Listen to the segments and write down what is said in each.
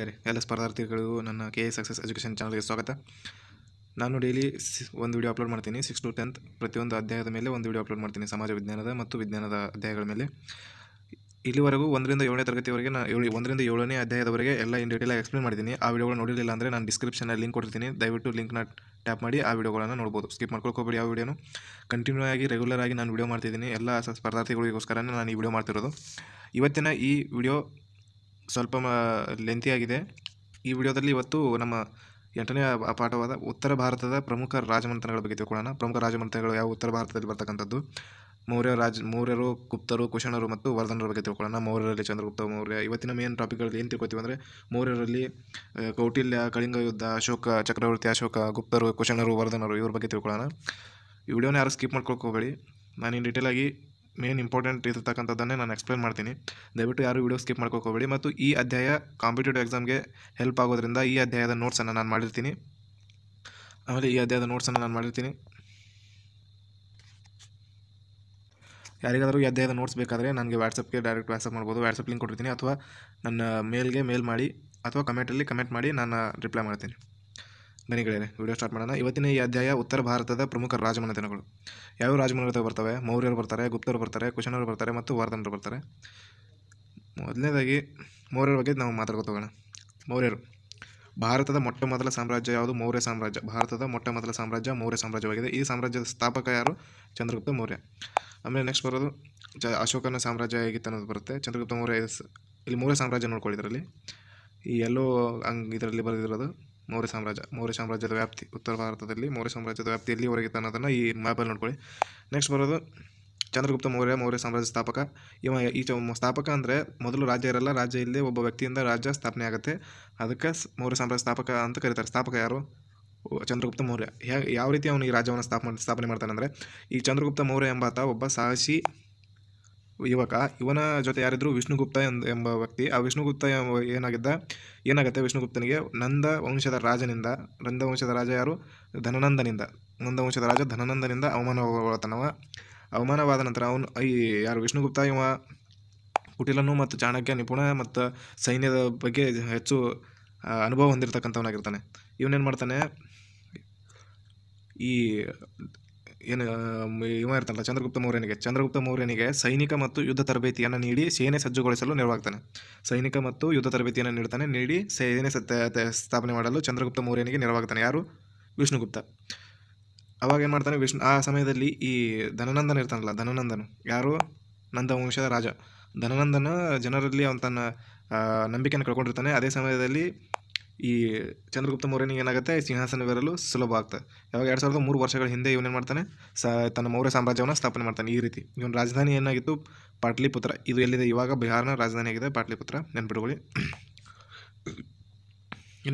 ಬೇರೆ ಎಲ್ಲ ಸ್ಪರ್ಧಾರ್ಥಿಗಳು ನನ್ನ ಕೆ ಎ ಸಕ್ಸಸ್ ಎಜುಕೇಷನ್ ಚಾನಲ್ಗೆ ಸ್ವಾಗತ ನಾನು ಡೈಲಿ ಒಂದು ವಿಡಿಯೋ ಅಪ್ಲೋಡ್ ಮಾಡ್ತೀನಿ ಸಿಕ್ಸ್ ಟು ಟೆಂತ್ ಪ್ರತಿಯೊಂದು ಅಧ್ಯಾಯದ ಮೇಲೆ ಒಂದು ವಿಡಿಯೋ ಅಪ್ಲೋಡ್ ಮಾಡ್ತೀನಿ ಸಮಾಜ ವಿಜ್ಞಾನದ ಮತ್ತು ವಿಜ್ಞಾನದ ಅಧ್ಯಾಯಗಳ ಮೇಲೆ ಇಲ್ಲಿವರೆಗೂ ಒಂದರಿಂದ ಏಳನೇ ತರಗತಿವರೆಗೆ ನಾನು ಏಳು ಒಂದರಿಂದ ಏಳನೇ ಅಧ್ಯಾಯದವರೆಗೆ ಎಲ್ಲ ಇನ್ ಡೀಟೇಲಾಗಿ ಎಕ್ಸ್ಪ್ಲೇನ್ ಮಾಡಿದ್ದೀನಿ ಆ ವಿಡಿಯೋಗಳು ನೋಡಿರಲಿಲ್ಲ ಅಂದರೆ ನಾನು ಡಿಸ್ಕ್ರಿಪ್ಷನಲ್ಲಿ ಲಿಂಕ್ ಕೊಡ್ತೀನಿ ದಯವಿಟ್ಟು ಲಿಂಕ್ನ ಟ್ಯಾಪ್ ಮಾಡಿ ಆ ವಿಡಿಯೋಗಳನ್ನು ನೋಡ್ಬೋದು ಸ್ಕಿಪ್ ಮಾಡ್ಕೊಳ್ಕೋಬೇಡಿ ಆ ವಿಡಿಯೋನು ಕಂಟಿನ್ಯೂ ಆಗಿ ರೆಗ್ಯುಲರ್ ಆಗಿ ನಾನು ವಿಡಿಯೋ ಮಾಡ್ತಿದ್ದೀನಿ ಎಲ್ಲ ಸ್ಪರ್ಧಾರ್ಥಿಗಳಿಗೋಸ್ಕರನೇ ನಾನು ಈ ವಿಡಿಯೋ ಮಾಡ್ತಿರೋದು ಇವತ್ತಿನ ಈ ವಿಡಿಯೋ ಸ್ವಲ್ಪ ಲೆಂತಿಯಾಗಿದೆ ಈ ವಿಡಿಯೋದಲ್ಲಿ ಇವತ್ತು ನಮ್ಮ ಎಂಟನೇ ಪಾಠವಾದ ಉತ್ತರ ಭಾರತದ ಪ್ರಮುಖ ರಾಜಮನೆತನಗಳ ಬಗ್ಗೆ ತಿಳ್ಕೊಳ್ಳೋಣ ಪ್ರಮುಖ ರಾಜಮನೆತನಗಳು ಯಾವ ಉತ್ತರ ಭಾರತದಲ್ಲಿ ಬರ್ತಕ್ಕಂಥದ್ದು ಮೌರ್ಯ ರಾಜ ಮೌರ್ಯರು ಗುಪ್ತರು ಕುಶಣರು ಮತ್ತು ವರ್ಧನರ ಬಗ್ಗೆ ತಿಳ್ಕೊಳ್ಳೋಣ ಮೌರ್ಯರಲ್ಲಿ ಚಂದ್ರಗುಪ್ತ ಮೌರ್ಯ ಇವತ್ತಿನ ಮೇನ್ ಟಾಪಿಕ್ಗಳಲ್ಲಿ ಏನು ತಿಳ್ಕೊತೀವಿ ಅಂದರೆ ಮೌರ್ಯರಲ್ಲಿ ಕೌಟಿಲ್ಯ ಕಳಿಂಗ ಯುದ್ಧ ಅಶೋಕ ಚಕ್ರವರ್ತಿ ಅಶೋಕ ಗುಪ್ತರು ಕುಶಣರು ವರ್ಧನರು ಇವ್ರ ಬಗ್ಗೆ ತಿಳ್ಕೊಳ್ಳೋಣ ಈ ವಿಡಿಯೋನ ಯಾರು ಸ್ಕಿಪ್ ಮಾಡ್ಕೊಳ್ಕೋಬೇಡಿ ನಾನು ಇನ್ನು ಡೀಟೇಲಾಗಿ ಮೇನ್ ಇಂಪಾರ್ಟೆಂಟ್ ಇರ್ತಕ್ಕಂಥದ್ದನ್ನೇ ನಾನು ಎಕ್ಸ್ಪ್ಲೇನ್ ಮಾಡ್ತೀನಿ ದಯವಿಟ್ಟು ಯಾರು ವೀಡಿಯೋ ಸ್ಕಿಪ್ ಮಾಡ್ಕೋಕೋಬೇಡಿ ಮತ್ತು ಈ ಅಧ್ಯಾಯ ಕಾಂಪಿಟೇಟಿವ್ ಎಕ್ಸಾಮ್ಗೆ ಹೆಲ್ಪ್ ಆಗೋದ್ರಿಂದ ಈ ಅಧ್ಯಾಯದ ನೋಟ್ಸನ್ನು ನಾನು ಮಾಡಿರ್ತೀನಿ ಆಮೇಲೆ ಈ ಅಧ್ಯಾಯದ ನೋಟ್ಸನ್ನು ನಾನು ಮಾಡಿರ್ತೀನಿ ಯಾರಿಗಾದರೂ ಈ ಅಧ್ಯಾಯದ ನೋಟ್ಸ್ ಬೇಕಾದರೆ ನನಗೆ ವಾಟ್ಸಪ್ಗೆ ಡೈರೆಕ್ಟ್ ವಾಟ್ಸಪ್ ಮಾಡ್ಬೋದು ವಾಟ್ಸಪ್ ಲಿಂಕ್ ಕೊಟ್ಟಿರ್ತೀನಿ ಅಥವಾ ನನ್ನ ಮೇಲ್ಗೆ ಮೇಲ್ ಮಾಡಿ ಅಥವಾ ಕಮೆಂಟಲ್ಲಿ ಕಮೆಂಟ್ ಮಾಡಿ ನಾನು ರಿಪ್ಲೈ ಮಾಡ್ತೀನಿ ಧನಿಗಳೇನೆ ವಿಡಿಯೋ ಸ್ಟಾರ್ಟ್ ಮಾಡೋಣ ಇವತ್ತಿನ ಈ ಅಧ್ಯಾಯ ಉತ್ತರ ಭಾರತದ ಪ್ರಮುಖ ರಾಜಮನೆತನಗಳು ಯಾವ ರಾಜಮನೆತನ ಬರ್ತವೆ ಮೌರ್ಯರು ಬರ್ತಾರೆ ಗುಪ್ತರು ಬರ್ತಾರೆ ಕುಶನರು ಬರ್ತಾರೆ ಮತ್ತು ವಾರ್ಧನರು ಬರ್ತಾರೆ ಮೊದಲನೇದಾಗಿ ಮೌರ್ಯರ ಬಗ್ಗೆ ನಾವು ಹೋಗೋಣ ಮೌರ್ಯರು ಭಾರತದ ಮೊಟ್ಟ ಮೊದಲ ಸಾಮ್ರಾಜ್ಯ ಯಾವುದು ಮೌರ್ಯ ಸಾಮ್ರಾಜ್ಯ ಭಾರತದ ಮೊಟ್ಟ ಮೊದಲ ಸಾಮ್ರಾಜ್ಯ ಮೌರ್ಯ ಸಾಮ್ರಾಜ್ಯವಾಗಿದೆ ಈ ಸಾಮ್ರಾಜ್ಯದ ಸ್ಥಾಪಕ ಯಾರು ಚಂದ್ರಗುಪ್ತ ಮೌರ್ಯ ಆಮೇಲೆ ನೆಕ್ಸ್ಟ್ ಬರೋದು ಚ ಅಶೋಕನ ಸಾಮ್ರಾಜ್ಯ ಹೇಗಿತ್ತು ಅನ್ನೋದು ಬರುತ್ತೆ ಚಂದ್ರಗುಪ್ತ ಮೌರ್ಯ ಇಲ್ಲಿ ಮೌರ್ಯ ಸಾಮ್ರಾಜ್ಯ ನೋಡ್ಕೊಳ್ಳಿ ಇದರಲ್ಲಿ ಈ ಎಲ್ಲೋ ಹಂಗೆ ಇದರಲ್ಲಿ ಬರೆದಿರೋದು ಮೌರ್ಯ ಸಾಮ್ರಾಜ್ಯ ಮೌರ್ಯ ಸಾಮ್ರಾಜ್ಯದ ವ್ಯಾಪ್ತಿ ಉತ್ತರ ಭಾರತದಲ್ಲಿ ಮೌರ್ಯ ಸಾಮ್ರಾಜ್ಯದ ವ್ಯಾಪ್ತಿ ಎಲ್ಲಿವರೆಗೆ ಅನ್ನೋದನ್ನು ಈ ಮ್ಯಾಪಲ್ಲಿ ನೋಡ್ಕೊಳ್ಳಿ ನೆಕ್ಸ್ಟ್ ಬರೋದು ಚಂದ್ರಗುಪ್ತ ಮೌರ್ಯ ಮೌರ್ಯ ಸಾಮ್ರಾಜ್ಯ ಸ್ಥಾಪಕ ಇವ ಈ ಸ್ಥಾಪಕ ಅಂದರೆ ಮೊದಲು ರಾಜ್ಯ ಇರಲ್ಲ ರಾಜ್ಯ ಇಲ್ಲದೆ ಒಬ್ಬ ವ್ಯಕ್ತಿಯಿಂದ ರಾಜ್ಯ ಸ್ಥಾಪನೆ ಆಗುತ್ತೆ ಅದಕ್ಕೆ ಮೌರ್ಯ ಸಾಮ್ರಾಜ್ಯ ಸ್ಥಾಪಕ ಅಂತ ಕರೀತಾರೆ ಸ್ಥಾಪಕ ಯಾರು ಚಂದ್ರಗುಪ್ತ ಮೌರ್ಯ ಯಾವ ರೀತಿ ಅವನು ಈ ರಾಜ್ಯವನ್ನು ಸ್ಥಾಪನೆ ಸ್ಥಾಪನೆ ಮಾಡ್ತಾನೆ ಅಂದರೆ ಈ ಚಂದ್ರಗುಪ್ತ ಮೌರ್ಯ ಎಂಬಾತ ಒಬ್ಬ ಸಾಹಸಿ ಯುವಕ ಇವನ ಜೊತೆ ಯಾರಿದ್ರು ವಿಷ್ಣುಗುಪ್ತ ಎಂಬ ವ್ಯಕ್ತಿ ಆ ವಿಷ್ಣುಗುಪ್ತ ಏನಾಗಿದ್ದ ಏನಾಗುತ್ತೆ ವಿಷ್ಣುಗುಪ್ತನಿಗೆ ನಂದ ವಂಶದ ರಾಜನಿಂದ ನಂದ ವಂಶದ ರಾಜ ಯಾರು ಧನನಂದನಿಂದ ನಂದ ವಂಶದ ರಾಜ ಧನನಂದನಿಂದ ಅವಮಾನವಾಗತನವ ಅವಮಾನವಾದ ನಂತರ ಅವನು ಈ ಯಾರು ವಿಷ್ಣುಗುಪ್ತ ಇವ ಕುಟಿಲನು ಮತ್ತು ಚಾಣಕ್ಯ ನಿಪುಣ ಮತ್ತು ಸೈನ್ಯದ ಬಗ್ಗೆ ಹೆಚ್ಚು ಅನುಭವ ಹೊಂದಿರತಕ್ಕಂಥವನಾಗಿರ್ತಾನೆ ಇವನೇನು ಮಾಡ್ತಾನೆ ಈ ಏನು ಇವ ಇರ್ತಾನಲ್ಲ ಚಂದ್ರಗುಪ್ತ ಮೌರ್ಯನಿಗೆ ಚಂದ್ರಗುಪ್ತ ಮೌರ್ಯನಿಗೆ ಸೈನಿಕ ಮತ್ತು ಯುದ್ಧ ತರಬೇತಿಯನ್ನು ನೀಡಿ ಸೇನೆ ಸಜ್ಜುಗೊಳಿಸಲು ನೆರವಾಗ್ತಾನೆ ಸೈನಿಕ ಮತ್ತು ಯುದ್ಧ ತರಬೇತಿಯನ್ನು ನೀಡ್ತಾನೆ ನೀಡಿ ಸೇನೆ ಸ್ಥಾಪನೆ ಮಾಡಲು ಚಂದ್ರಗುಪ್ತ ಮೌರ್ಯನಿಗೆ ನೆರವಾಗ್ತಾನೆ ಯಾರು ವಿಷ್ಣುಗುಪ್ತ ಅವಾಗ ಏನು ಮಾಡ್ತಾನೆ ವಿಷ್ಣು ಆ ಸಮಯದಲ್ಲಿ ಈ ಧನನಂದನ ಇರ್ತಾನಲ್ಲ ಧನನಂದನು ಯಾರು ನಂದವಂಶದ ರಾಜ ಧನನಂದನ ಜನರಲ್ಲಿ ಅವನು ತನ್ನ ನಂಬಿಕೆಯನ್ನು ಕಳ್ಕೊಂಡಿರ್ತಾನೆ ಅದೇ ಸಮಯದಲ್ಲಿ ಈ ಚಂದ್ರಗುಪ್ತ ಮೌರ್ಯನಿಗೆ ಏನಾಗುತ್ತೆ ಸಿಂಹಾಸನವಿರಲು ಸುಲಭ ಆಗ್ತದೆ ಯಾವಾಗ ಎರಡು ಸಾವಿರದ ಮೂರು ವರ್ಷಗಳ ಹಿಂದೆ ಇವನೇನು ಮಾಡ್ತಾನೆ ಸ ತನ್ನ ಮೌರ್ಯ ಸಾಮ್ರಾಜ್ಯವನ್ನು ಸ್ಥಾಪನೆ ಮಾಡ್ತಾನೆ ಈ ರೀತಿ ಇವನ ರಾಜಧಾನಿ ಏನಾಗಿತ್ತು ಪಾಟ್ಲಿಪುತ್ರ ಇದು ಎಲ್ಲಿದೆ ಇವಾಗ ಬಿಹಾರನ ರಾಜಧಾನಿ ಆಗಿದೆ ಪಾಟ್ಲಿಪುತ್ರ ನೆನ್ಪಿಟ್ಕೊಳ್ಳಿ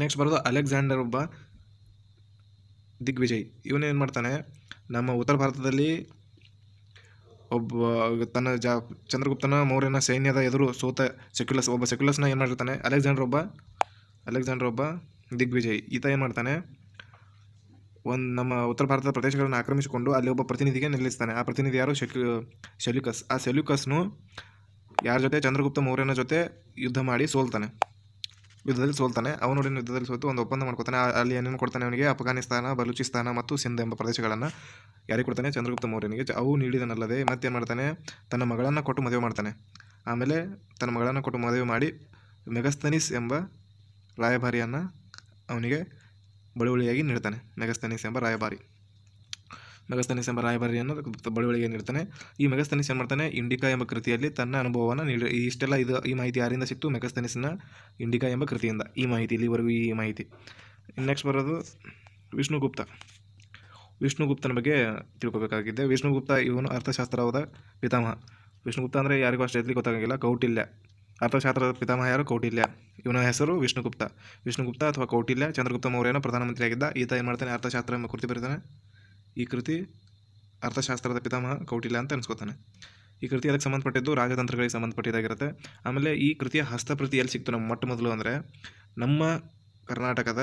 ನೆಕ್ಸ್ಟ್ ಬರೋದು ಅಲೆಕ್ಸಾಂಡರ್ ಒಬ್ಬ ದಿಗ್ವಿಜಯ್ ಇವನೇನು ಮಾಡ್ತಾನೆ ನಮ್ಮ ಉತ್ತರ ಭಾರತದಲ್ಲಿ ಒಬ್ಬ ತನ್ನ ಜಾ ಚಂದ್ರಗುಪ್ತನ ಮೌರ್ಯನ ಸೈನ್ಯದ ಎದುರು ಸೋತ ಸೆಕ್ಯುಲಸ್ ಒಬ್ಬ ಸೆಕ್ಯುಲಸ್ನ ಏನು ಮಾಡಿರ್ತಾನೆ ಅಲೆಕ್ಸಾಂಡರ್ ಒಬ್ಬ ಅಲೆಕ್ಸಾಂಡರ್ ಒಬ್ಬ ದಿಗ್ವಿಜಯ್ ಈತ ಏನು ಮಾಡ್ತಾನೆ ಒಂದು ನಮ್ಮ ಉತ್ತರ ಭಾರತದ ಪ್ರದೇಶಗಳನ್ನು ಆಕ್ರಮಿಸಿಕೊಂಡು ಅಲ್ಲಿ ಒಬ್ಬ ಪ್ರತಿನಿಧಿಗೆ ನಿಲ್ಲಿಸ್ತಾನೆ ಆ ಪ್ರತಿನಿಧಿ ಯಾರು ಶೆಕ್ಯು ಶೆಲ್ಯುಕಸ್ ಆ ಸೆಲ್ಯುಕಸ್ನು ಯಾರ ಜೊತೆ ಚಂದ್ರಗುಪ್ತ ಮೌರ್ಯನ ಜೊತೆ ಯುದ್ಧ ಮಾಡಿ ಸೋಲ್ತಾನೆ ಯುದ್ಧದಲ್ಲಿ ಸೋಲ್ತಾನೆ ಅವನೊಡನೆ ಯುದ್ಧದಲ್ಲಿ ಸೋತು ಒಂದು ಒಪ್ಪಂದ ಮಾಡ್ಕೊತಾನೆ ಅಲ್ಲಿ ಏನೇನು ಕೊಡ್ತಾನೆ ಅವನಿಗೆ ಅಫ್ಘಾನಿಸ್ತಾನ ಬಲೂಚಿಸ್ತಾನ ಮತ್ತು ಸಿಂಧ್ ಎಂಬ ಪ್ರದೇಶಗಳನ್ನು ಯಾರಿಗೆ ಕೊಡ್ತಾನೆ ಚಂದ್ರಗುಪ್ತ ಮೌರ್ಯನಿಗೆ ಅವು ನೀಡಿದನಲ್ಲದೆ ಮತ್ತೇನು ಮಾಡ್ತಾನೆ ತನ್ನ ಮಗಳನ್ನು ಕೊಟ್ಟು ಮದುವೆ ಮಾಡ್ತಾನೆ ಆಮೇಲೆ ತನ್ನ ಮಗಳನ್ನು ಕೊಟ್ಟು ಮದುವೆ ಮಾಡಿ ಮೆಗಸ್ತನಿಸ್ ಎಂಬ ರಾಯಭಾರಿಯನ್ನು ಅವನಿಗೆ ಬಳುವಳಿಯಾಗಿ ನೀಡ್ತಾನೆ ಮೆಗಸ್ತನಿಸ್ ಎಂಬ ರಾಯಭಾರಿ ಮೆಗಸ್ತನಿಸ್ ಎಂಬ ರಾಯಭಾರಿಯನ್ನು ಬಳುವಳಿಗೆ ನೀಡ್ತಾನೆ ಈ ಮೆಗಸ್ತನಿಸ್ ಏನು ಮಾಡ್ತಾನೆ ಇಂಡಿಕಾ ಎಂಬ ಕೃತಿಯಲ್ಲಿ ತನ್ನ ಅನುಭವವನ್ನು ನೀಡಿ ಇಷ್ಟೆಲ್ಲ ಇದು ಈ ಮಾಹಿತಿ ಯಾರಿಂದ ಸಿಕ್ತು ಮೆಗಸ್ತನಿಸ್ನ ಇಂಡಿಕಾ ಎಂಬ ಕೃತಿಯಿಂದ ಈ ಮಾಹಿತಿ ಇಲ್ಲಿವರೆಗೂ ಈ ಮಾಹಿತಿ ನೆಕ್ಸ್ಟ್ ಬರೋದು ವಿಷ್ಣುಗುಪ್ತ ವಿಷ್ಣುಗುಪ್ತನ ಬಗ್ಗೆ ತಿಳ್ಕೊಬೇಕಾಗಿದೆ ವಿಷ್ಣುಗುಪ್ತ ಇವನು ಅರ್ಥಶಾಸ್ತ್ರವಾದ ಪಿತಾಮಹ ವಿಷ್ಣುಗುಪ್ತ ಅಂದರೆ ಯಾರಿಗೂ ಅಷ್ಟೇ ಗೊತ್ತಾಗಂಗಿಲ್ಲ ಕೌಟಿಲ್ಯ ಅರ್ಥಶಾಸ್ತ್ರದ ಪಿತಾಮಹ ಯಾರು ಕೌಟಿಲ್ಯ ಇವನ ಹೆಸರು ವಿಷ್ಣುಗುಪ್ತ ವಿಷ್ಣುಗುಪ್ತ ಅಥವಾ ಕೌಟಿಲ್ಯ ಚಂದ್ರಗುಪ್ತ ಮೌರ್ಯನ ಪ್ರಧಾನಮಂತ್ರಿಯಾಗಿದ್ದ ಈತ ಏನು ಮಾಡ್ತಾನೆ ಅರ್ಥಶಾಸ್ತ್ರ ಎಂಬ ಕೃತಿ ಬರೀತಾನೆ ಈ ಕೃತಿ ಅರ್ಥಶಾಸ್ತ್ರದ ಪಿತಾಮಹ ಕೌಟಿಲ್ಯ ಅಂತ ಅನ್ಸ್ಕೋತಾನೆ ಈ ಕೃತಿ ಅದಕ್ಕೆ ಸಂಬಂಧಪಟ್ಟಿದ್ದು ರಾಜತಂತ್ರಗಳಿಗೆ ಸಂಬಂಧಪಟ್ಟಿದ್ದಾಗಿರುತ್ತೆ ಆಮೇಲೆ ಈ ಕೃತಿಯ ಹಸ್ತಪ್ರತಿ ಎಲ್ಲಿ ಸಿಕ್ತು ನಮ್ಮ ಮೊಟ್ಟ ಮೊದಲು ಅಂದರೆ ನಮ್ಮ ಕರ್ನಾಟಕದ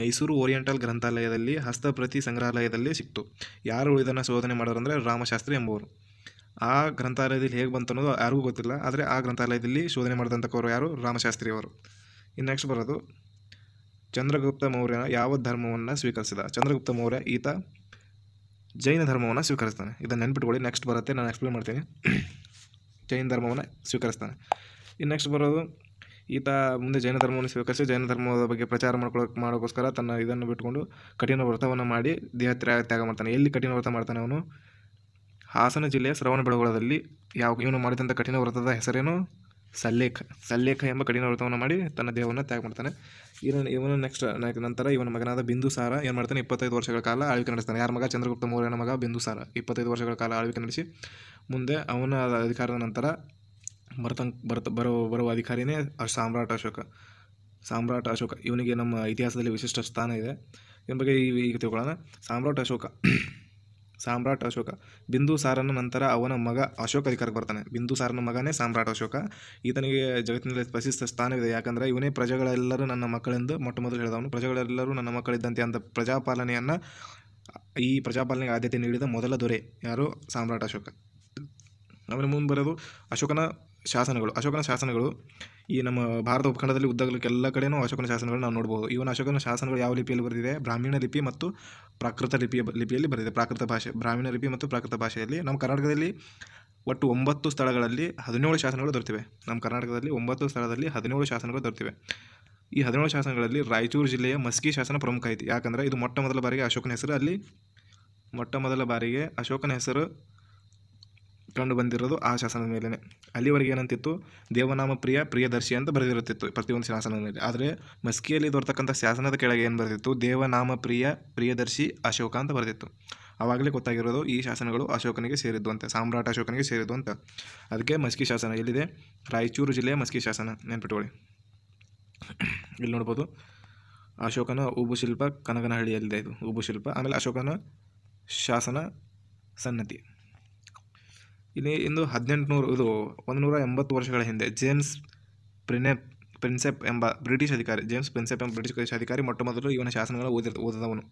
ಮೈಸೂರು ಓರಿಯೆಂಟಲ್ ಗ್ರಂಥಾಲಯದಲ್ಲಿ ಹಸ್ತಪ್ರತಿ ಸಂಗ್ರಹಾಲಯದಲ್ಲಿ ಸಿಕ್ತು ಯಾರು ಇದನ್ನು ಶೋಧನೆ ಮಾಡೋರು ಅಂದರೆ ರಾಮಶಾಸ್ತ್ರಿ ಎಂಬುವರು ಆ ಗ್ರಂಥಾಲಯದಲ್ಲಿ ಹೇಗೆ ಬಂತು ಅನ್ನೋದು ಯಾರಿಗೂ ಗೊತ್ತಿಲ್ಲ ಆದರೆ ಆ ಗ್ರಂಥಾಲಯದಲ್ಲಿ ಶೋಧನೆ ಮಾಡಿದಂಥವರು ಯಾರು ರಾಮಶಾಸ್ತ್ರಿಯವರು ಇನ್ನು ನೆಕ್ಸ್ಟ್ ಬರೋದು ಚಂದ್ರಗುಪ್ತ ಮೌರ್ಯನ ಯಾವ ಧರ್ಮವನ್ನು ಸ್ವೀಕರಿಸಿದ ಚಂದ್ರಗುಪ್ತ ಮೌರ್ಯ ಈತ ಜೈನ ಧರ್ಮವನ್ನು ಸ್ವೀಕರಿಸ್ತಾನೆ ಇದನ್ನು ನೆನ್ಪಿಟ್ಕೊಳ್ಳಿ ನೆಕ್ಸ್ಟ್ ಬರುತ್ತೆ ನಾನು ಎಕ್ಸ್ಪ್ಲೇನ್ ಮಾಡ್ತೀನಿ ಜೈನ ಧರ್ಮವನ್ನು ಸ್ವೀಕರಿಸ್ತಾನೆ ಇನ್ನು ನೆಕ್ಸ್ಟ್ ಬರೋದು ಈತ ಮುಂದೆ ಜೈನ ಧರ್ಮವನ್ನು ಸ್ವೀಕರಿಸಿ ಜೈನ ಧರ್ಮದ ಬಗ್ಗೆ ಪ್ರಚಾರ ಮಾಡ್ಕೊಳಕ್ಕೆ ಮಾಡೋಕ್ಕೋಸ್ಕರ ತನ್ನ ಇದನ್ನು ಬಿಟ್ಕೊಂಡು ಕಠಿಣ ವ್ರತವನ್ನು ಮಾಡಿ ದೇಹ ತ್ಯಾಗ ಮಾಡ್ತಾನೆ ಎಲ್ಲಿ ಕಠಿಣ ವ್ರತ ಮಾಡ್ತಾನೆ ಅವನು ಹಾಸನ ಜಿಲ್ಲೆಯ ಬೆಳಗೊಳದಲ್ಲಿ ಯಾವ ಇವನು ಮಾಡಿದಂಥ ಕಠಿಣ ವ್ರತದ ಹೆಸರೇನು ಸಲ್ಲೇಖ ಸಲ್ಲೇಖ ಎಂಬ ಕಠಿಣ ವ್ರತವನ್ನು ಮಾಡಿ ತನ್ನ ದೇಹವನ್ನು ತ್ಯಾಗ ಮಾಡ್ತಾನೆ ಇವನು ಇವನು ನೆಕ್ಸ್ಟ್ ನಂತರ ಇವನ ಮಗನಾದ ಬಿಂದುಸಾರ ಏನು ಮಾಡ್ತಾನೆ ಇಪ್ಪತ್ತೈದು ವರ್ಷಗಳ ಕಾಲ ಆಳ್ವಿಕೆ ನಡೆಸ್ತಾನೆ ಯಾರ ಮಗ ಚಂದ್ರಗುಪ್ತ ಮೌರ್ಯನ ಮಗ ಬಿಂದುಸಾರ ಇಪ್ಪತ್ತೈದು ವರ್ಷಗಳ ಕಾಲ ಆಳ್ವಿಕೆ ನಡೆಸಿ ಮುಂದೆ ಅವನ ಅಧಿಕಾರದ ನಂತರ ಬರ್ತಂ ಬರ್ತ ಬರೋ ಬರುವ ಅಧಿಕಾರಿನೇ ಸಾಮ್ರಾಟ್ ಅಶೋಕ ಸಾಮ್ರಾಟ್ ಅಶೋಕ ಇವನಿಗೆ ನಮ್ಮ ಇತಿಹಾಸದಲ್ಲಿ ವಿಶಿಷ್ಟ ಸ್ಥಾನ ಇದೆ ಇವನ ಬಗ್ಗೆ ಈ ಈಗ ತಿಳ್ಕೊಳ್ಳೋಣ ಸಾಮ್ರಾಟ್ ಅಶೋಕ ಸಾಮ್ರಾಟ್ ಅಶೋಕ ಸಾರನ ನಂತರ ಅವನ ಮಗ ಅಶೋಕ ಅಧಿಕಾರಕ್ಕೆ ಬರ್ತಾನೆ ಸಾರನ ಮಗನೇ ಸಾಮ್ರಾಟ್ ಅಶೋಕ ಈತನಿಗೆ ಜಗತ್ತಿನಲ್ಲಿ ಪ್ರಶಸ್ತ ಸ್ಥಾನವಿದೆ ಯಾಕಂದರೆ ಇವನೇ ಪ್ರಜೆಗಳೆಲ್ಲರೂ ನನ್ನ ಮಕ್ಕಳೆಂದು ಮೊಟ್ಟ ಮೊದಲು ಹೇಳಿದವನು ಪ್ರಜೆಗಳೆಲ್ಲರೂ ನನ್ನ ಮಕ್ಕಳಿದ್ದಂತೆ ಅಂತ ಪ್ರಜಾಪಾಲನೆಯನ್ನು ಈ ಪ್ರಜಾಪಾಲನೆಗೆ ಆದ್ಯತೆ ನೀಡಿದ ಮೊದಲ ದೊರೆ ಯಾರು ಸಾಮ್ರಾಟ್ ಅಶೋಕ ಆಮೇಲೆ ಮುಂದೆ ಬರೋದು ಅಶೋಕನ ಶಾಸನಗಳು ಅಶೋಕನ ಶಾಸನಗಳು ಈ ನಮ್ಮ ಭಾರತ ಉಪಖಂಡದಲ್ಲಿ ಎಲ್ಲ ಕಡೆಯೂ ಅಶೋಕನ ಶಾಸನಗಳನ್ನು ನಾವು ನೋಡ್ಬೋದು ಇವನ ಅಶೋಕನ ಶಾಸನಗಳು ಯಾವ ಲಿಪಿಯಲ್ಲಿ ಬರೆದಿದೆ ಬ್ರಾಹ್ಮೀಣ ಲಿಪಿ ಮತ್ತು ಪ್ರಾಕೃತ ಲಿಪಿಯ ಲಿಪಿಯಲ್ಲಿ ಬರೆದಿದೆ ಪ್ರಾಕೃತ ಭಾಷೆ ಬ್ರಾಹ್ಮೀಣ ಲಿಪಿ ಮತ್ತು ಪ್ರಾಕೃತ ಭಾಷೆಯಲ್ಲಿ ನಮ್ಮ ಕರ್ನಾಟಕದಲ್ಲಿ ಒಟ್ಟು ಒಂಬತ್ತು ಸ್ಥಳಗಳಲ್ಲಿ ಹದಿನೇಳು ಶಾಸನಗಳು ದೊರೆತಿವೆ ನಮ್ಮ ಕರ್ನಾಟಕದಲ್ಲಿ ಒಂಬತ್ತು ಸ್ಥಳದಲ್ಲಿ ಹದಿನೇಳು ಶಾಸನಗಳು ದೊರೆತಿವೆ ಈ ಹದಿನೇಳು ಶಾಸನಗಳಲ್ಲಿ ರಾಯಚೂರು ಜಿಲ್ಲೆಯ ಮಸ್ಕಿ ಶಾಸನ ಪ್ರಮುಖ ಐತಿ ಯಾಕಂದರೆ ಇದು ಮೊಟ್ಟ ಮೊದಲ ಬಾರಿಗೆ ಅಶೋಕನ ಹೆಸರು ಅಲ್ಲಿ ಮೊಟ್ಟ ಮೊದಲ ಬಾರಿಗೆ ಅಶೋಕನ ಹೆಸರು ಕಂಡು ಬಂದಿರೋದು ಆ ಶಾಸನದ ಮೇಲೇ ಅಲ್ಲಿವರೆಗೆ ಏನಂತಿತ್ತು ದೇವನಾಮ ಪ್ರಿಯ ಪ್ರಿಯದರ್ಶಿ ಅಂತ ಬರೆದಿರುತ್ತಿತ್ತು ಪ್ರತಿಯೊಂದು ಶಾಸನದ ಮೇಲೆ ಆದರೆ ಮಸ್ಕಿಯಲ್ಲಿ ದೊರತಕ್ಕಂಥ ಶಾಸನದ ಕೆಳಗೆ ಏನು ಬರೆದಿತ್ತು ದೇವನಾಮ ಪ್ರಿಯ ಪ್ರಿಯದರ್ಶಿ ಅಶೋಕ ಅಂತ ಬರೆದಿತ್ತು ಆವಾಗಲೇ ಗೊತ್ತಾಗಿರೋದು ಈ ಶಾಸನಗಳು ಅಶೋಕನಿಗೆ ಸೇರಿದ್ದು ಅಂತ ಸಾಮ್ರಾಟ ಅಶೋಕನಿಗೆ ಸೇರಿದ್ದು ಅಂತ ಅದಕ್ಕೆ ಮಸ್ಕಿ ಶಾಸನ ಎಲ್ಲಿದೆ ರಾಯಚೂರು ಜಿಲ್ಲೆಯ ಮಸ್ಕಿ ಶಾಸನ ನೆನ್ಪಿಟ್ಕೊಳ್ಳಿ ಇಲ್ಲಿ ನೋಡ್ಬೋದು ಅಶೋಕನ ಉಬುಶಿಲ್ಪ ಕನಗನಹಳ್ಳಿಯಲ್ಲಿದೆ ಇದು ಶಿಲ್ಪ ಆಮೇಲೆ ಅಶೋಕನ ಶಾಸನ ಸನ್ನತಿ ಇಲ್ಲಿ ಇಂದು ಹದಿನೆಂಟುನೂರು ಇದು ಒಂದು ನೂರ ಎಂಬತ್ತು ವರ್ಷಗಳ ಹಿಂದೆ ಜೇಮ್ಸ್ ಪ್ರಿನೆಪ್ ಪ್ರಿನ್ಸೆಪ್ ಎಂಬ ಬ್ರಿಟಿಷ್ ಅಧಿಕಾರಿ ಜೇಮ್ಸ್ ಪ್ರಿನ್ಸೆಪ್ ಎಂಬ ಬ್ರಿಟಿಷ್ ಅಧಿಕಾರಿ ಮೊಟ್ಟ ಮೊದಲು ಇವನ ಶಾಸನಗಳ ಓದಿ ಓದಿದವನು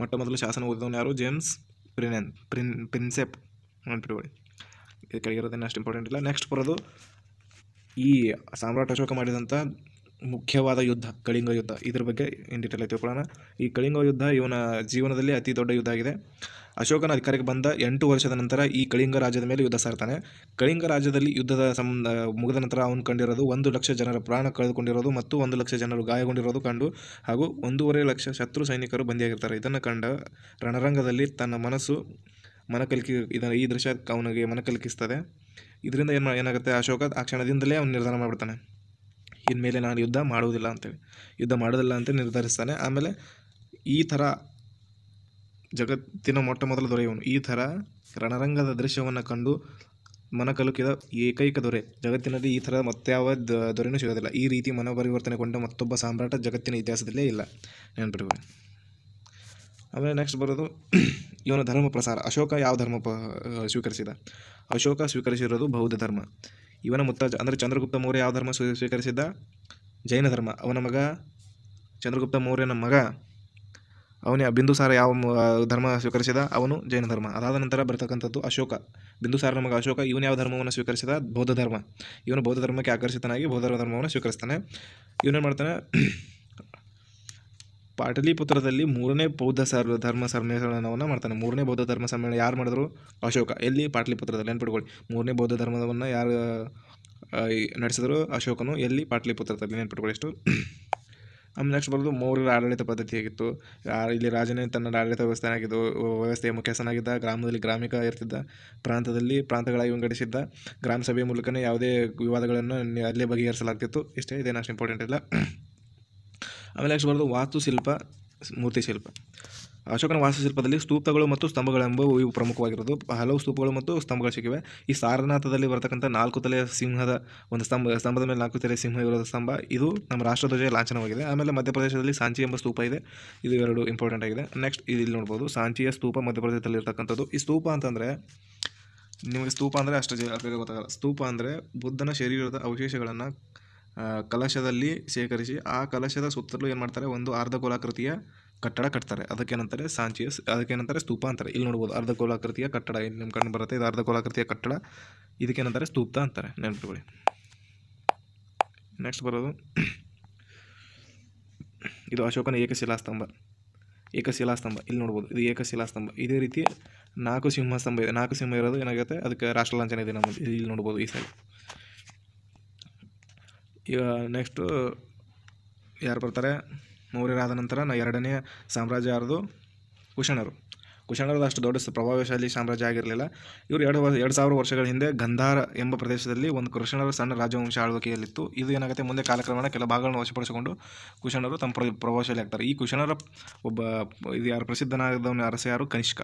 ಮೊಟ್ಟ ಮೊದಲು ಶಾಸನ ಓದಿದವನು ಯಾರು ಜೇಮ್ಸ್ ಪ್ರಿನೆನ್ ಪ್ರಿನ್ ಪ್ರಿನ್ಸೆಪ್ ನೆನ್ಪಿಟ್ಕೊಳ್ಳಿ ಇದು ಕಡೆಗಿರೋದೇನು ಅಷ್ಟು ಇಂಪಾರ್ಟೆಂಟ್ ಇಲ್ಲ ನೆಕ್ಸ್ಟ್ ಬರೋದು ಈ ಸಾಮ್ರಾಟ್ ಅಶೋಕ ಮಾಡಿದಂಥ ಮುಖ್ಯವಾದ ಯುದ್ಧ ಕಳಿಂಗ ಯುದ್ಧ ಇದ್ರ ಬಗ್ಗೆ ಇನ್ ಡೀಟೇಲ್ ತಿಳ್ಕೊಳ್ಳೋಣ ಈ ಕಳಿಂಗ ಯುದ್ಧ ಇವನ ಜೀವನದಲ್ಲಿ ಅತಿ ದೊಡ್ಡ ಯುದ್ಧ ಆಗಿದೆ ಅಶೋಕನ ಅಧಿಕಾರಕ್ಕೆ ಬಂದ ಎಂಟು ವರ್ಷದ ನಂತರ ಈ ಕಳಿಂಗ ರಾಜ್ಯದ ಮೇಲೆ ಯುದ್ಧ ಸಾರ್ತಾನೆ ಕಳಿಂಗ ರಾಜ್ಯದಲ್ಲಿ ಯುದ್ಧದ ಸಂಬಂಧ ಮುಗಿದ ನಂತರ ಅವನು ಕಂಡಿರೋದು ಒಂದು ಲಕ್ಷ ಜನರ ಪ್ರಾಣ ಕಳೆದುಕೊಂಡಿರೋದು ಮತ್ತು ಒಂದು ಲಕ್ಷ ಜನರು ಗಾಯಗೊಂಡಿರೋದು ಕಂಡು ಹಾಗೂ ಒಂದೂವರೆ ಲಕ್ಷ ಶತ್ರು ಸೈನಿಕರು ಬಂದಿಯಾಗಿರ್ತಾರೆ ಇದನ್ನು ಕಂಡ ರಣರಂಗದಲ್ಲಿ ತನ್ನ ಮನಸ್ಸು ಮನಕಲಿಕಿ ಇದನ್ನು ಈ ದೃಶ್ಯ ಅವನಿಗೆ ಮನಕಲಿಕಿಸ್ತದೆ ಇದರಿಂದ ಏನು ಏನಾಗುತ್ತೆ ಅಶೋಕ ಆ ಕ್ಷಣದಿಂದಲೇ ಅವನು ನಿರ್ಧಾರ ಮಾಡಿಬಿಡ್ತಾನೆ ಇನ್ಮೇಲೆ ನಾನು ಯುದ್ಧ ಮಾಡುವುದಿಲ್ಲ ಅಂತೇಳಿ ಯುದ್ಧ ಮಾಡೋದಿಲ್ಲ ಅಂತ ನಿರ್ಧರಿಸ್ತಾನೆ ಆಮೇಲೆ ಈ ಥರ ಜಗತ್ತಿನ ಮೊಟ್ಟ ಮೊದಲ ದೊರೆಯವನು ಈ ಥರ ರಣರಂಗದ ದೃಶ್ಯವನ್ನು ಕಂಡು ಮನಕಲುಕಿದ ಏಕೈಕ ದೊರೆ ಜಗತ್ತಿನಲ್ಲಿ ಈ ಥರ ಮತ್ತಾವ ದೊರೆಯೂ ಸಿಗೋದಿಲ್ಲ ಈ ರೀತಿ ಮನೋಪರಿವರ್ತನೆಗೊಂಡ ಮತ್ತೊಬ್ಬ ಸಾಮ್ರಾಟ ಜಗತ್ತಿನ ಇತಿಹಾಸದಲ್ಲೇ ಇಲ್ಲ ನೆನಪಿರುವ ಆಮೇಲೆ ನೆಕ್ಸ್ಟ್ ಬರೋದು ಇವನ ಧರ್ಮ ಪ್ರಸಾರ ಅಶೋಕ ಯಾವ ಧರ್ಮ ಸ್ವೀಕರಿಸಿದ ಅಶೋಕ ಸ್ವೀಕರಿಸಿರೋದು ಬೌದ್ಧ ಧರ್ಮ ಇವನ ಮುತ್ತಾಜ ಅಂದರೆ ಚಂದ್ರಗುಪ್ತ ಮೌರ್ಯ ಯಾವ ಧರ್ಮ ಸ್ವೀಕರಿಸಿದ್ದ ಜೈನ ಧರ್ಮ ಅವನ ಮಗ ಚಂದ್ರಗುಪ್ತ ಮೌರ್ಯನ ಮಗ ಅವನೇ ಬಿಂದುಸಾರ ಯಾವ ಧರ್ಮ ಸ್ವೀಕರಿಸಿದ ಅವನು ಜೈನ ಧರ್ಮ ಅದಾದ ನಂತರ ಬರ್ತಕ್ಕಂಥದ್ದು ಅಶೋಕ ಬಿಂದುಸಾರ ನಮಗೆ ಅಶೋಕ ಇವನು ಯಾವ ಧರ್ಮವನ್ನು ಸ್ವೀಕರಿಸಿದ ಬೌದ್ಧ ಧರ್ಮ ಇವನು ಬೌದ್ಧ ಧರ್ಮಕ್ಕೆ ಆಕರ್ಷಿತನಾಗಿ ಬೌದ್ಧ ಧರ್ಮವನ್ನು ಸ್ವೀಕರಿಸ್ತಾನೆ ಇವನೇನು ಮಾಡ್ತಾನೆ ಪಾಟಲಿಪುತ್ರದಲ್ಲಿ ಮೂರನೇ ಬೌದ್ಧ ಸರ್ ಧರ್ಮ ಸಮ್ಮೇಳನವನ್ನು ಮಾಡ್ತಾನೆ ಮೂರನೇ ಬೌದ್ಧ ಧರ್ಮ ಸಮ್ಮೇಳನ ಯಾರು ಮಾಡಿದ್ರು ಅಶೋಕ ಎಲ್ಲಿ ಪಾಟಲಿಪುತ್ರದಲ್ಲಿ ನೆನ್ಪಿಟ್ಕೊಳ್ಳಿ ಮೂರನೇ ಬೌದ್ಧ ಧರ್ಮವನ್ನು ಯಾರು ನಡೆಸಿದ್ರು ಅಶೋಕನು ಎಲ್ಲಿ ಪಾಟಲಿಪುತ್ರದಲ್ಲಿ ನೆನ್ಪಿಟ್ಕೊಳ್ಳಿ ಎಷ್ಟು ಆಮೇಲೆ ನೆಕ್ಸ್ಟ್ ಬರೋದು ಮೌರ್ಯರ ಆಡಳಿತ ಪದ್ಧತಿಯಾಗಿತ್ತು ಇಲ್ಲಿ ರಾಜನೇ ತನ್ನ ಆಡಳಿತ ವ್ಯವಸ್ಥೆಯಾಗಿದ್ದು ವ್ಯವಸ್ಥೆಯ ಮುಖ್ಯಸ್ಥನಾಗಿದ್ದ ಗ್ರಾಮದಲ್ಲಿ ಗ್ರಾಮಿಕ ಇರ್ತಿದ್ದ ಪ್ರಾಂತದಲ್ಲಿ ಪ್ರಾಂತಗಳಾಗಿ ವಿಂಗಡಿಸಿದ್ದ ಗ್ರಾಮ ಸಭೆಯ ಮೂಲಕನೇ ಯಾವುದೇ ವಿವಾದಗಳನ್ನು ಅಲ್ಲೇ ಬಗೆಹರಿಸಲಾಗ್ತಿತ್ತು ಇಷ್ಟೇ ಇದೇನು ಅಷ್ಟು ಇಂಪಾರ್ಟೆಂಟ್ ಇಲ್ಲ ಆಮೇಲೆ ನೆಕ್ಸ್ಟ್ ಬರೋದು ವಾಸ್ತುಶಿಲ್ಪ ಮೂರ್ತಿ ಶಿಲ್ಪ ಅಶೋಕನ ವಾಸ್ತುಶಿಲ್ಪದಲ್ಲಿ ಸ್ತೂಪಗಳು ಮತ್ತು ಸ್ತಂಭಗಳೆಂಬ ಇವು ಪ್ರಮುಖವಾಗಿರೋದು ಹಲವು ಸ್ತೂಪಗಳು ಮತ್ತು ಸ್ತಂಭಗಳು ಸಿಕ್ಕಿವೆ ಈ ಸಾರನಾಥದಲ್ಲಿ ಬರತಕ್ಕಂಥ ನಾಲ್ಕು ತಲೆಯ ಸಿಂಹದ ಒಂದು ಸ್ತಂಭ ಸ್ತಂಭದ ಮೇಲೆ ನಾಲ್ಕು ತಲೆಯ ಸಿಂಹ ಇರೋದ ಸ್ತಂಭ ಇದು ನಮ್ಮ ರಾಷ್ಟ್ರಧ್ವಜ ಲಾಂಛನವಾಗಿದೆ ಆಮೇಲೆ ಮಧ್ಯಪ್ರದೇಶದಲ್ಲಿ ಸಾಂಚಿ ಎಂಬ ಸ್ತೂಪ ಇದೆ ಇದು ಎರಡು ಇಂಪಾರ್ಟೆಂಟ್ ಆಗಿದೆ ನೆಕ್ಸ್ಟ್ ಇಲ್ಲಿ ನೋಡ್ಬೋದು ಸಾಂಚಿಯ ಸ್ತೂಪ ಮಧ್ಯಪ್ರದೇಶದಲ್ಲಿ ಇರತಕ್ಕಂಥದ್ದು ಈ ಸ್ತೂಪ ಅಂತಂದರೆ ನಿಮಗೆ ಸ್ತೂಪ ಅಂದರೆ ಅಷ್ಟು ಅಷ್ಟೇ ಗೊತ್ತಾಗಲ್ಲ ಸ್ತೂಪ ಅಂದರೆ ಬುದ್ಧನ ಶರೀರದ ಅವಶೇಷಗಳನ್ನು ಕಲಶದಲ್ಲಿ ಶೇಖರಿಸಿ ಆ ಕಲಶದ ಸುತ್ತಲೂ ಏನು ಮಾಡ್ತಾರೆ ಒಂದು ಅರ್ಧ ಅರ್ಧಗೋಲಾಕೃತಿಯ ಕಟ್ಟಡ ಕಟ್ತಾರೆ ಅದಕ್ಕೇನಂತಾರೆ ಸಾಂಚಿಯ ಅದಕ್ಕೇನಂತಾರೆ ಸ್ತೂಪ ಅಂತಾರೆ ಇಲ್ಲಿ ನೋಡ್ಬೋದು ಅರ್ಧ ಕೋಲಾಕೃತಿಯ ಕಟ್ಟಡ ಏನು ನಿಮ್ಮ ಕಣ್ಣು ಬರುತ್ತೆ ಇದು ಅರ್ಧ ಕೋಲಾಕೃತಿಯ ಕಟ್ಟಡ ಇದಕ್ಕೇನಂತಾರೆ ಸ್ತೂಪ ಅಂತಾರೆ ನೆನಪಿಟ್ಕೊಳ್ಳಿ ನೆಕ್ಸ್ಟ್ ಬರೋದು ಇದು ಅಶೋಕನ ಏಕಶಿಲಾಸ್ತಂಭ ಏಕಶಿಲಾಸ್ತಂಭ ಇಲ್ಲಿ ನೋಡ್ಬೋದು ಇದು ಏಕಶಿಲಾಸ್ತಂಭ ಇದೇ ರೀತಿ ನಾಲ್ಕು ಸಿಂಹಸ್ತಂಭ ಇದೆ ನಾಲ್ಕು ಸಿಂಹ ಇರೋದು ಏನಾಗುತ್ತೆ ಅದಕ್ಕೆ ರಾಷ್ಟ್ರ ಲಾಂಛನ ಇದೆ ನಮ್ಮದು ಇಲ್ಲಿ ನೋಡ್ಬೋದು ಈ ಸೈಡ್ ಈಗ ನೆಕ್ಸ್ಟು ಯಾರು ಬರ್ತಾರೆ ಮೌರ್ಯರಾದ ನಂತರ ನಾ ಎರಡನೇ ಸಾಮ್ರಾಜ್ಯ ಯಾರದು ಕುಶಣರು ಕುಶಣರದ ಅಷ್ಟು ದೊಡ್ಡ ಪ್ರಭಾವಶಾಲಿ ಸಾಮ್ರಾಜ್ಯ ಆಗಿರಲಿಲ್ಲ ಇವರು ಎರಡು ಎರಡು ಸಾವಿರ ವರ್ಷಗಳ ಹಿಂದೆ ಗಂಧಾರ ಎಂಬ ಪ್ರದೇಶದಲ್ಲಿ ಒಂದು ಕೃಷ್ಣರ ಸಣ್ಣ ರಾಜವಂಶ ಆಳ್ವಿಕೆಯಲ್ಲಿತ್ತು ಇದು ಏನಾಗುತ್ತೆ ಮುಂದೆ ಕಾಲಕ್ರಮಣ ಕೆಲ ಭಾಗಗಳನ್ನು ವಶಪಡಿಸಿಕೊಂಡು ಕುಶಣರು ತಮ್ಮ ಪ್ರಭಾವಶಾಲಿ ಆಗ್ತಾರೆ ಈ ಕುಶಣರ ಒಬ್ಬ ಇದು ಯಾರು ಪ್ರಸಿದ್ಧನಾದವನ ಅರಸ ಯಾರು ಕನಿಷ್ಕ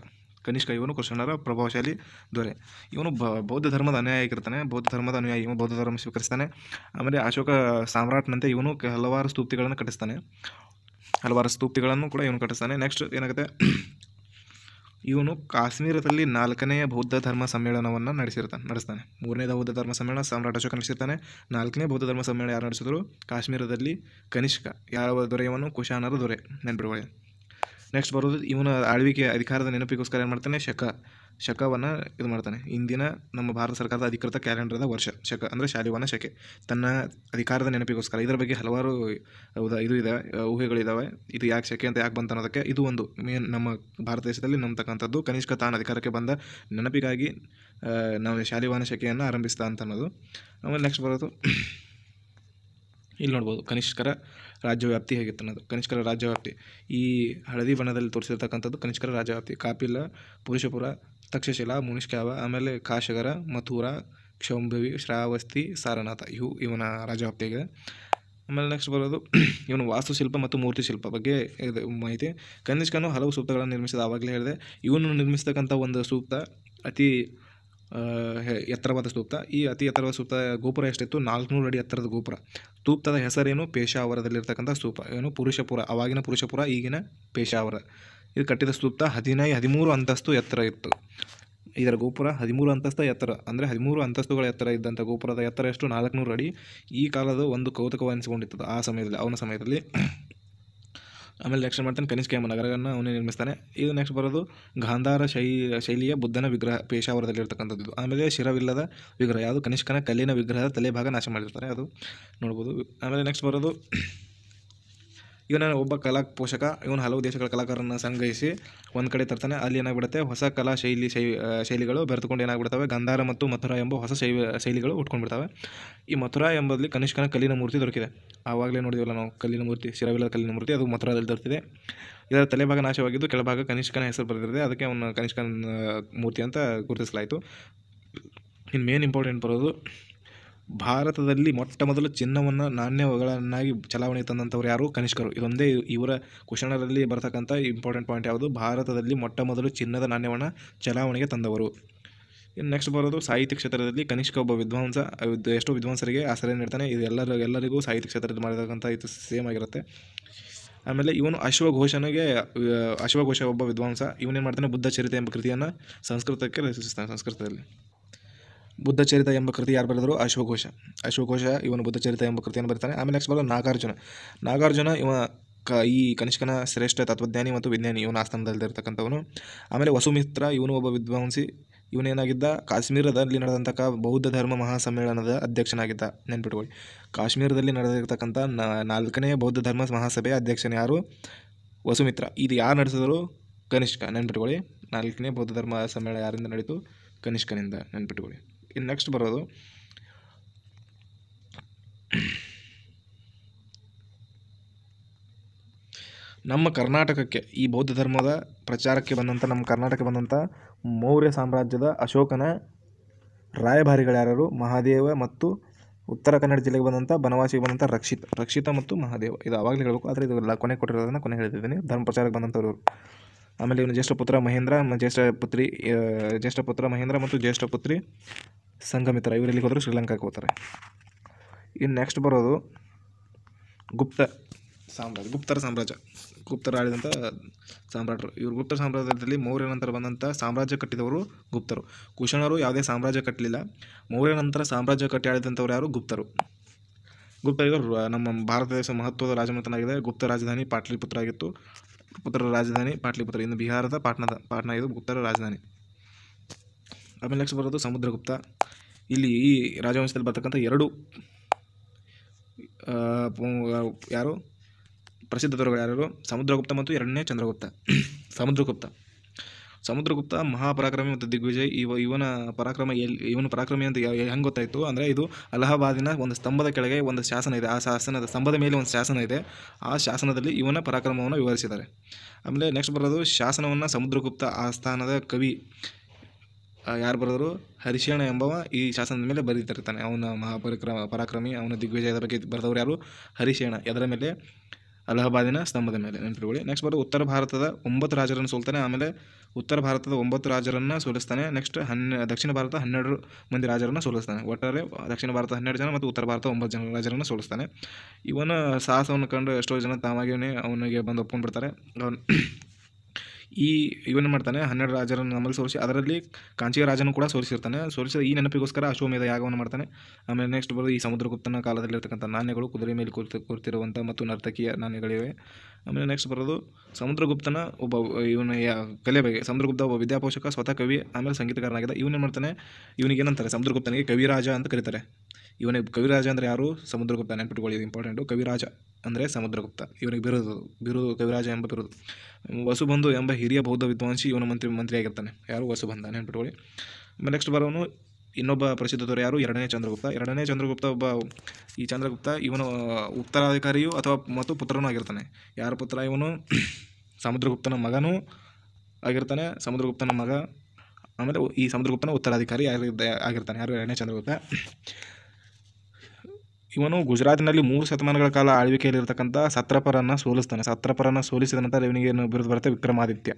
ಕನಿಷ್ಕ ಇವನು ಕೃಷ್ಣರ ಪ್ರಭಾವಶಾಲಿ ದೊರೆ ಇವನು ಬೌದ್ಧ ಧರ್ಮದ ಅನ್ಯಾಯ ಆಗಿರ್ತಾನೆ ಬೌದ್ಧ ಧರ್ಮದ ಅನುಯಾಯಿ ಇವನು ಬೌದ್ಧ ಧರ್ಮ ಸ್ವೀಕರಿಸ್ತಾನೆ ಆಮೇಲೆ ಅಶೋಕ ಸಾಮ್ರಾಟ್ನಂತೆ ಇವನು ಹಲವಾರು ಸ್ತೂಪ್ತಿಗಳನ್ನು ಕಟ್ಟಿಸ್ತಾನೆ ಹಲವಾರು ಸ್ತೂಪಿಗಳನ್ನು ಕೂಡ ಇವನು ಕಟ್ಟಿಸ್ತಾನೆ ನೆಕ್ಸ್ಟ್ ಏನಾಗುತ್ತೆ ಇವನು ಕಾಶ್ಮೀರದಲ್ಲಿ ನಾಲ್ಕನೆಯ ಬೌದ್ಧ ಧರ್ಮ ಸಮ್ಮೇಳನವನ್ನು ನಡೆಸಿರ್ತಾನೆ ನಡೆಸ್ತಾನೆ ಮೂರನೇ ಬೌದ್ಧ ಧರ್ಮ ಸಮ್ಮೇಳನ ಸಾಮ್ರಾಟ ಅಶೋಕ ನಡೆಸಿರ್ತಾನೆ ನಾಲ್ಕನೇ ಬೌದ್ಧ ಧರ್ಮ ಸಮ್ಮೇಳನ ಯಾರು ನಡೆಸಿದ್ರು ಕಾಶ್ಮೀರದಲ್ಲಿ ಕನಿಷ್ಕ ಯಾವ ದೊರೆಯವನು ಕುಶಾನರ ದೊರೆ ನೆನಪಿಡುವ ನೆಕ್ಸ್ಟ್ ಬರೋದು ಇವನ ಆಳ್ವಿಕೆ ಅಧಿಕಾರದ ನೆನಪಿಗೋಸ್ಕರ ಏನು ಮಾಡ್ತಾನೆ ಶಕ ಶಕವನ್ನು ಇದು ಮಾಡ್ತಾನೆ ಇಂದಿನ ನಮ್ಮ ಭಾರತ ಸರ್ಕಾರದ ಅಧಿಕೃತ ಕ್ಯಾಲೆಂಡರ್ದ ವರ್ಷ ಶಕ ಅಂದರೆ ಶಾಲಿವಾನ ಶಕೆ ತನ್ನ ಅಧಿಕಾರದ ನೆನಪಿಗೋಸ್ಕರ ಇದರ ಬಗ್ಗೆ ಹಲವಾರು ಇದು ಇದೆ ಊಹೆಗಳಿದ್ದಾವೆ ಇದು ಯಾಕೆ ಶಕೆ ಅಂತ ಯಾಕೆ ಬಂತ ಅನ್ನೋದಕ್ಕೆ ಇದು ಒಂದು ಮೇನ್ ನಮ್ಮ ಭಾರತ ದೇಶದಲ್ಲಿ ನಂಬತಕ್ಕಂಥದ್ದು ಕನಿಷ್ಕ ತಾನ ಅಧಿಕಾರಕ್ಕೆ ಬಂದ ನೆನಪಿಗಾಗಿ ನಾವು ಶಾಲಿವಾನ ಶಕೆಯನ್ನು ಆರಂಭಿಸ್ತಾ ಅಂತ ಅನ್ನೋದು ಆಮೇಲೆ ನೆಕ್ಸ್ಟ್ ಬರೋದು ಇಲ್ಲಿ ನೋಡ್ಬೋದು ಕನಿಷ್ಕರ ರಾಜ್ಯ ವ್ಯಾಪ್ತಿ ಹೇಗಿತ್ತು ಅನ್ನೋದು ಕನಿಷ್ಕರ ರಾಜ್ಯ ವ್ಯಾಪ್ತಿ ಈ ಹಳದಿ ಬಣ್ಣದಲ್ಲಿ ತೋರಿಸಿರ್ತಕ್ಕಂಥದ್ದು ಕನಿಷ್ಕರ ರಾಜ್ಯ ವ್ಯಾಪ್ತಿ ಕಾಪಿಲ ಪುರುಷಪುರ ತಕ್ಷಶಿಲ ಮುನಿಷ್ಕಾವ ಆಮೇಲೆ ಕಾಶಗರ ಮಥುರ ಕ್ಷೌಂಭವಿ ಶ್ರಾವಸ್ತಿ ಸಾರನಾಥ ಇವು ಇವನ ರಾಜವ್ಯಾಪ್ತಿಯಾಗಿದೆ ಆಮೇಲೆ ನೆಕ್ಸ್ಟ್ ಬರೋದು ಇವನು ವಾಸ್ತುಶಿಲ್ಪ ಮತ್ತು ಮೂರ್ತಿ ಶಿಲ್ಪ ಬಗ್ಗೆ ಮಾಹಿತಿ ಕನಿಷ್ಕನು ಹಲವು ಸೂಕ್ತಗಳನ್ನು ನಿರ್ಮಿಸಿದ ಆವಾಗಲೇ ಹೇಳಿದೆ ಇವನು ನಿರ್ಮಿಸತಕ್ಕಂಥ ಒಂದು ಸೂಕ್ತ ಅತಿ ಎತ್ತರವಾದ ಸ್ತೂಪ ಈ ಅತಿ ಎತ್ತರವಾದ ಸ್ತೂಪ ಗೋಪುರ ಎಷ್ಟಿತ್ತು ನಾಲ್ಕುನೂರು ಅಡಿ ಎತ್ತರದ ಗೋಪುರ ಸ್ತೂಪದ ಹೆಸರೇನು ಪೇಶಾವರದಲ್ಲಿರ್ತಕ್ಕಂಥ ಸ್ತೂಪ ಏನು ಪುರುಷಪುರ ಅವಾಗಿನ ಪುರುಷಪುರ ಈಗಿನ ಪೇಶಾವರ ಇದು ಕಟ್ಟಿದ ಸ್ತೂಪ ಹದಿನೈದು ಹದಿಮೂರು ಅಂತಸ್ತು ಎತ್ತರ ಇತ್ತು ಇದರ ಗೋಪುರ ಹದಿಮೂರು ಅಂತಸ್ತ ಎತ್ತರ ಅಂದರೆ ಹದಿಮೂರು ಅಂತಸ್ತುಗಳ ಎತ್ತರ ಇದ್ದಂಥ ಗೋಪುರದ ಎತ್ತರ ಎಷ್ಟು ನಾಲ್ಕುನೂರು ಅಡಿ ಈ ಕಾಲದ ಒಂದು ಕೌತುಕವೆನಿಸಿಕೊಂಡಿತ್ತು ಆ ಸಮಯದಲ್ಲಿ ಅವನ ಸಮಯದಲ್ಲಿ ಆಮೇಲೆ ನೆಕ್ಸ್ಟ್ ಮಾಡ್ತಾನೆ ಕನಿಷ್ಕ ನಗರವನ್ನು ಅವನೇ ನಿರ್ಮಿಸ್ತಾನೆ ಇದು ನೆಕ್ಸ್ಟ್ ಬರೋದು ಗಾಂಧಾರ ಶೈ ಶೈಲಿಯ ಬುದ್ಧನ ವಿಗ್ರಹ ಪೇಶಾವರದಲ್ಲಿರ್ತಕ್ಕಂಥದ್ದು ಆಮೇಲೆ ಶಿರವಿಲ್ಲದ ವಿಗ್ರಹ ಯಾವುದು ಕನಿಷ್ಕನ ಕಲ್ಲಿನ ವಿಗ್ರಹದ ತಲೆಭಾಗ ನಾಶ ಮಾಡಿರ್ತಾರೆ ಅದು ನೋಡ್ಬೋದು ಆಮೇಲೆ ನೆಕ್ಸ್ಟ್ ಬರೋದು ಇವನ ಒಬ್ಬ ಕಲಾ ಪೋಷಕ ಇವನು ಹಲವು ದೇಶಗಳ ಕಲಾಕಾರರನ್ನ ಸಂಗ್ರಹಿಸಿ ಒಂದು ಕಡೆ ತರ್ತಾನೆ ಅಲ್ಲಿ ಏನಾಗ್ಬಿಡುತ್ತೆ ಹೊಸ ಕಲಾ ಶೈಲಿ ಶೈ ಶೈಲಿಗಳು ಬೆರೆತುಕೊಂಡು ಏನಾಗ್ಬಿಡ್ತವೆ ಗಂಧಾರ ಮತ್ತು ಮಥುರಾ ಎಂಬ ಹೊಸ ಶೈ ಶೈಲಿಗಳು ಉಟ್ಕೊಂಡ್ಬಿಡ್ತವೆ ಈ ಮಥುರಾ ಎಂಬಲ್ಲಿ ಕನಿಷ್ಕನ ಕಲ್ಲಿನ ಮೂರ್ತಿ ದೊರಕಿದೆ ಆವಾಗಲೇ ನೋಡಿದಿವಲ್ಲ ನಾವು ಕಲ್ಲಿನ ಮೂರ್ತಿ ಶಿರವಿಲ್ಲದ ಕಲ್ಲಿನ ಮೂರ್ತಿ ಅದು ಮಥುರಾದಲ್ಲಿ ದೊರೆತಿದೆ ಇದರ ತಲೆಭಾಗ ನಾಶವಾಗಿದ್ದು ಕೆಳಭಾಗ ಕನಿಷ್ಕನ ಹೆಸರು ಬರೆದಿದೆ ಅದಕ್ಕೆ ಅವನು ಕನಿಷ್ಕನ ಮೂರ್ತಿ ಅಂತ ಗುರುತಿಸಲಾಯಿತು ಇನ್ನು ಮೇನ್ ಇಂಪಾರ್ಟೆಂಟ್ ಬರೋದು ಭಾರತದಲ್ಲಿ ಮೊಟ್ಟ ಮೊದಲು ಚಿನ್ನವನ್ನು ನಾಣ್ಯಗಳನ್ನಾಗಿ ಚಲಾವಣೆಗೆ ತಂದಂಥವ್ರು ಯಾರು ಕನಿಷ್ಕರು ಇದೊಂದೇ ಇವರ ಕುಶಣರಲ್ಲಿ ಬರತಕ್ಕಂಥ ಇಂಪಾರ್ಟೆಂಟ್ ಪಾಯಿಂಟ್ ಯಾವುದು ಭಾರತದಲ್ಲಿ ಮೊಟ್ಟ ಮೊದಲು ಚಿನ್ನದ ನಾಣ್ಯವನ್ನು ಚಲಾವಣೆಗೆ ತಂದವರು ನೆಕ್ಸ್ಟ್ ಬರೋದು ಸಾಹಿತ್ಯ ಕ್ಷೇತ್ರದಲ್ಲಿ ಕನಿಷ್ಕ ಒಬ್ಬ ವಿದ್ವಾಂಸ ಎಷ್ಟೋ ವಿದ್ವಾಂಸರಿಗೆ ಆಸರೆ ನೀಡ್ತಾನೆ ಇದು ಎಲ್ಲರ ಎಲ್ಲರಿಗೂ ಸಾಹಿತ್ಯ ಕ್ಷೇತ್ರದಲ್ಲಿ ಮಾಡಿರ್ತಕ್ಕಂಥ ಇದು ಸೇಮ್ ಆಗಿರುತ್ತೆ ಆಮೇಲೆ ಇವನು ಅಶ್ವಘೋಷನಿಗೆ ಅಶ್ವಘೋಷ ಒಬ್ಬ ವಿದ್ವಾಂಸ ಇವನೇನು ಮಾಡ್ತಾನೆ ಬುದ್ಧ ಚರಿತೆ ಎಂಬ ಕೃತಿಯನ್ನು ಸಂಸ್ಕೃತಕ್ಕೆ ರಚಿಸ್ತಾನೆ ಸಂಸ್ಕೃತದಲ್ಲಿ ಬುದ್ಧಚರಿತ ಎಂಬ ಕೃತಿ ಯಾರು ಬರೆದರು ಅಶ್ವಘೋಷ ಅಶ್ವಘೋಷ ಇವನು ಬುದ್ಧಚರಿತ ಎಂಬ ಕೃತಿಯನ್ನು ಬರೀತಾನೆ ಆಮೇಲೆ ನೆಕ್ಸ್ಟ್ ಬರೋದು ನಾಗಾರ್ಜುನ ನಾಗಾರ್ಜುನ ಇವ ಕ ಈ ಕನಿಷ್ಕನ ಶ್ರೇಷ್ಠ ತತ್ವಜ್ಞಾನಿ ಮತ್ತು ವಿಜ್ಞಾನಿ ಇವನು ಆಸ್ಥಾನದಲ್ಲಿರ್ತಕ್ಕಂಥವನು ಆಮೇಲೆ ವಸುಮಿತ್ರ ಇವನು ಒಬ್ಬ ವಿದ್ವಾಂಸಿ ಇವನೇನಾಗಿದ್ದ ಕಾಶ್ಮೀರದಲ್ಲಿ ನಡೆದಂತಹ ಬೌದ್ಧ ಧರ್ಮ ಮಹಾಸಮ್ಮೇಳನದ ಅಧ್ಯಕ್ಷನಾಗಿದ್ದ ನೆನ್ಪಿಟ್ಕೊಳ್ಳಿ ಕಾಶ್ಮೀರದಲ್ಲಿ ನಡೆದಿರ್ತಕ್ಕಂಥ ನಾಲ್ಕನೇ ಬೌದ್ಧ ಧರ್ಮ ಮಹಾಸಭೆಯ ಅಧ್ಯಕ್ಷನ ಯಾರು ವಸುಮಿತ್ರ ಇದು ಯಾರು ನಡೆಸಿದ್ರು ಕನಿಷ್ಕ ನೆನ್ಪಿಟ್ಕೊಳ್ಳಿ ನಾಲ್ಕನೇ ಬೌದ್ಧ ಧರ್ಮ ಸಮ್ಮೇಳನ ಯಾರಿಂದ ನಡೀತು ಕನಿಷ್ಕನಿಂದ ನೆನ್ಪಿಟ್ಕೊಳ್ಳಿ ಇನ್ನು ನೆಕ್ಸ್ಟ್ ಬರೋದು ನಮ್ಮ ಕರ್ನಾಟಕಕ್ಕೆ ಈ ಬೌದ್ಧ ಧರ್ಮದ ಪ್ರಚಾರಕ್ಕೆ ಬಂದಂಥ ನಮ್ಮ ಕರ್ನಾಟಕಕ್ಕೆ ಬಂದಂಥ ಮೌರ್ಯ ಸಾಮ್ರಾಜ್ಯದ ಅಶೋಕನ ರಾಯಭಾರಿಗಳ್ಯಾರರು ಮಹಾದೇವ ಮತ್ತು ಉತ್ತರ ಕನ್ನಡ ಜಿಲ್ಲೆಗೆ ಬಂದಂಥ ಬನವಾಸಿಗೆ ಬಂದಂಥ ರಕ್ಷಿತ ರಕ್ಷಿತ ಮತ್ತು ಮಹಾದೇವ ಇದು ಆವಾಗಲೇ ಹೇಳಬೇಕು ಆದರೆ ಇದೆಲ್ಲ ಕೊನೆ ಕೊಟ್ಟಿರೋದನ್ನು ಕೊನೆ ಹೇಳ್ತಿದ್ದೀನಿ ಧರ್ಮ ಪ್ರಚಾರಕ್ಕೆ ಬಂದಂಥವ್ರು ಆಮೇಲೆ ಇವನು ಜ್ಯೇಷ್ಠ ಪುತ್ರ ಮಹೇಂದ್ರ ಜ್ಯೇಷ್ಠ ಪುತ್ರಿ ಜ್ಯೇಷ್ಠ ಪುತ್ರ ಮಹೇಂದ್ರ ಮತ್ತು ಜ್ಯೇಷ್ಠ ಪುತ್ರಿ ಸಂಗಮಿತ್ರ ಇವರೆಲ್ಲಿಗೆ ಹೋದರೆ ಶ್ರೀಲಂಕಾಕ್ಕೆ ಹೋಗ್ತಾರೆ ಇನ್ನು ನೆಕ್ಸ್ಟ್ ಬರೋದು ಗುಪ್ತ ಸಾಮ್ರಾಜ್ಯ ಗುಪ್ತರ ಸಾಮ್ರಾಜ್ಯ ಗುಪ್ತರ ಆಳಿದಂಥ ಸಾಮ್ರಾಟರು ಇವರು ಗುಪ್ತ ಸಾಮ್ರಾಜ್ಯದಲ್ಲಿ ಮೌರ್ಯ ನಂತರ ಬಂದಂಥ ಸಾಮ್ರಾಜ್ಯ ಕಟ್ಟಿದವರು ಗುಪ್ತರು ಕುಶಣರು ಯಾವುದೇ ಸಾಮ್ರಾಜ್ಯ ಕಟ್ಟಲಿಲ್ಲ ಮೌರ್ಯ ನಂತರ ಸಾಮ್ರಾಜ್ಯ ಕಟ್ಟಿ ಆಳಿದಂಥವ್ರು ಯಾರು ಗುಪ್ತರು ಇವರು ನಮ್ಮ ಭಾರತ ದೇಶ ಮಹತ್ವದ ಆಗಿದೆ ಗುಪ್ತ ರಾಜಧಾನಿ ಪಾಟಲಿಪುತ್ರ ಆಗಿತ್ತು ಪುತ್ರರ ರಾಜಧಾನಿ ಪಾಟ್ಲಿಪುತ್ರ ಇನ್ನು ಬಿಹಾರದ ಪಾಟ್ನದ ಪಾಟ್ನಾ ಇದು ಗುಪ್ತರ ರಾಜಧಾನಿ ಆಮೇಲೆ ನೆಕ್ಸ್ಟ್ ಬರೋದು ಸಮುದ್ರಗುಪ್ತ ಇಲ್ಲಿ ಈ ರಾಜವಂಶದಲ್ಲಿ ಬರ್ತಕ್ಕಂಥ ಎರಡು ಯಾರು ಪ್ರಸಿದ್ಧ ದೊರೆಗಳು ಯಾರು ಸಮುದ್ರಗುಪ್ತ ಮತ್ತು ಎರಡನೇ ಚಂದ್ರಗುಪ್ತ ಸಮುದ್ರಗುಪ್ತ ಸಮುದ್ರಗುಪ್ತ ಮಹಾಪರಾಕ್ರಮಿ ಮತ್ತು ದಿಗ್ವಿಜಯ್ ಇವ ಇವನ ಪರಾಕ್ರಮ ಎಲ್ಲಿ ಇವನ ಪರಾಕ್ರಮಿ ಅಂತ ಹೆಂಗೆ ಗೊತ್ತಾಯಿತು ಅಂದರೆ ಇದು ಅಲಹಾಬಾದಿನ ಒಂದು ಸ್ತಂಭದ ಕೆಳಗೆ ಒಂದು ಶಾಸನ ಇದೆ ಆ ಶಾಸನದ ಸ್ತಂಭದ ಮೇಲೆ ಒಂದು ಶಾಸನ ಇದೆ ಆ ಶಾಸನದಲ್ಲಿ ಇವನ ಪರಾಕ್ರಮವನ್ನು ವಿವರಿಸಿದ್ದಾರೆ ಆಮೇಲೆ ನೆಕ್ಸ್ಟ್ ಬರೋದು ಶಾಸನವನ್ನು ಸಮುದ್ರಗುಪ್ತ ಆಸ್ಥಾನದ ಕವಿ ಯಾರು ಬರೆದರು ಹರಿಶೇಣ ಎಂಬವ ಈ ಶಾಸನದ ಮೇಲೆ ಬರೀತಿರ್ತಾನೆ ಅವನ ಮಹಾಪರಿಕ್ರಮ ಪರಾಕ್ರಮಿ ಅವನ ದಿಗ್ವಿಜಯದ ಬಗ್ಗೆ ಬರೆದವರು ಯಾರು ಹರಿಶೇಣ ಅದರ ಮೇಲೆ ಅಲಹಾಬಾದಿನ ಸ್ತಂಭದ ಮೇಲೆ ನೆನಪಿಟ್ಕೊಳ್ಳಿ ನೆಕ್ಸ್ಟ್ ಬರೋದು ಉತ್ತರ ಭಾರತದ ಒಂಬತ್ತು ರಾಜರನ್ನು ಸೋಲ್ತಾನೆ ಆಮೇಲೆ ಉತ್ತರ ಭಾರತದ ಒಂಬತ್ತು ರಾಜರನ್ನು ಸೋಲಿಸ್ತಾನೆ ನೆಕ್ಸ್ಟ್ ಹನ್ನೆ ದಕ್ಷಿಣ ಭಾರತ ಹನ್ನೆರಡು ಮಂದಿ ರಾಜರನ್ನು ಸೋಲಿಸ್ತಾನೆ ಒಟ್ಟಾರೆ ದಕ್ಷಿಣ ಭಾರತ ಹನ್ನೆರಡು ಜನ ಮತ್ತು ಉತ್ತರ ಭಾರತ ಒಂಬತ್ತು ಜನ ರಾಜರನ್ನು ಸೋಲಿಸ್ತಾನೆ ಇವನ ಸಾಹಸವನ್ನು ಕಂಡು ಎಷ್ಟೋ ಜನ ತಾವಾಗಿಯೇ ಅವನಿಗೆ ಬಂದು ಒಪ್ಕೊಂಡ್ಬಿಡ್ತಾರೆ ಅವನು ಈ ಇವನ್ನ ಮಾಡ್ತಾನೆ ಹನ್ನೆರಡು ರಾಜರನ್ನು ನಮ್ಮಲ್ಲಿ ಸೋರಿಸಿ ಅದರಲ್ಲಿ ಕಾಂಚಿಯ ರಾಜನು ಕೂಡ ಸೋರಿಸಿರ್ತಾನೆ ಸೋರಿಸಿದ ಈ ನೆನಪಿಗೋಸ್ಕರ ಅಶ್ವಮೇಧ ಯಾಗವನ್ನು ಮಾಡ್ತಾನೆ ಆಮೇಲೆ ನೆಕ್ಸ್ಟ್ ಬರೋದು ಈ ಸಮುದ್ರಗುಪ್ತನ ಕಾಲದಲ್ಲಿರ್ತಕ್ಕಂಥ ನಾಣ್ಯಗಳು ಕುದುರೆ ಮೇಲೆ ಕುರಿತು ಕೂರ್ತಿರುವಂಥ ಮತ್ತು ನರ್ತಕಿಯ ನಾಣ್ಯಗಳಿವೆ ಆಮೇಲೆ ನೆಕ್ಸ್ಟ್ ಬರೋದು ಸಮುದ್ರಗುಪ್ತನ ಒಬ್ಬ ಇವನ ಕಲೆ ಬಗ್ಗೆ ಸಮುದ್ರಗುಪ್ತ ಒಬ್ಬ ವಿದ್ಯಾಪೋಷಕ ಸ್ವತಃ ಕವಿ ಆಮೇಲೆ ಸಂಗೀತಕಾರನಾಗಿದ್ದ ಇವನೇನು ಮಾಡ್ತಾನೆ ಇವನಿಗೆ ಏನಂತಾರೆ ಸಮುದ್ರಗುಪ್ತನಿಗೆ ಕವಿರಾಜ ಅಂತ ಕರೀತಾರೆ ಇವನಿಗೆ ಕವಿರಾಜ ಅಂದರೆ ಯಾರು ಸಮುದ್ರಗುಪ್ತ ನೆನ್ಪಿಟ್ಕೊಳ್ಳಿ ಇಂಪಾರ್ಟೆಂಟು ಕವಿರಾಜ ಅಂದರೆ ಸಮುದ್ರಗುಪ್ತ ಇವನಿಗೆ ಬಿರುದು ಬಿರುದು ಕವಿರಾಜ ಎಂಬ ಬಿರುದು ವಸುಬಂಧು ಎಂಬ ಹಿರಿಯ ಬೌದ್ಧ ವಿದ್ವಾಂಸಿ ಇವನ ಮಂತ್ರಿ ಮಂತ್ರಿಯಾಗಿರ್ತಾನೆ ಯಾರು ವಸುಬಂಧ ನೆನ್ಪಿಟ್ಕೊಳ್ಳಿ ನೆಕ್ಸ್ಟ್ ಬರೋನು ಇನ್ನೊಬ್ಬ ಪ್ರಸಿದ್ಧದವರು ಯಾರು ಎರಡನೇ ಚಂದ್ರಗುಪ್ತ ಎರಡನೇ ಚಂದ್ರಗುಪ್ತ ಒಬ್ಬ ಈ ಚಂದ್ರಗುಪ್ತ ಇವನು ಉತ್ತರಾಧಿಕಾರಿಯು ಅಥವಾ ಮತ್ತು ಪುತ್ರನೂ ಆಗಿರ್ತಾನೆ ಯಾರ ಪುತ್ರ ಇವನು ಸಮುದ್ರಗುಪ್ತನ ಮಗನೂ ಆಗಿರ್ತಾನೆ ಸಮುದ್ರಗುಪ್ತನ ಮಗ ಆಮೇಲೆ ಈ ಸಮುದ್ರಗುಪ್ತನ ಉತ್ತರಾಧಿಕಾರಿ ಆಗಿರ್ತಾನೆ ಯಾರು ಎರಡನೇ ಚಂದ್ರಗುಪ್ತ ಇವನು ಗುಜರಾತ್ನಲ್ಲಿ ಮೂರು ಶತಮಾನಗಳ ಕಾಲ ಆಳ್ವಿಕೆಯಲ್ಲಿರ್ತಕ್ಕಂಥ ಸತ್ರಪರನ್ನು ಸೋಲಿಸ್ತಾನೆ ಸತ್ರಪರನ್ನು ಸೋಲಿಸಿದ ನಂತರ ಇವನಿಗೆ ಏನು ಬಿರುದು ಬರುತ್ತೆ ವಿಕ್ರಮಾದಿತ್ಯ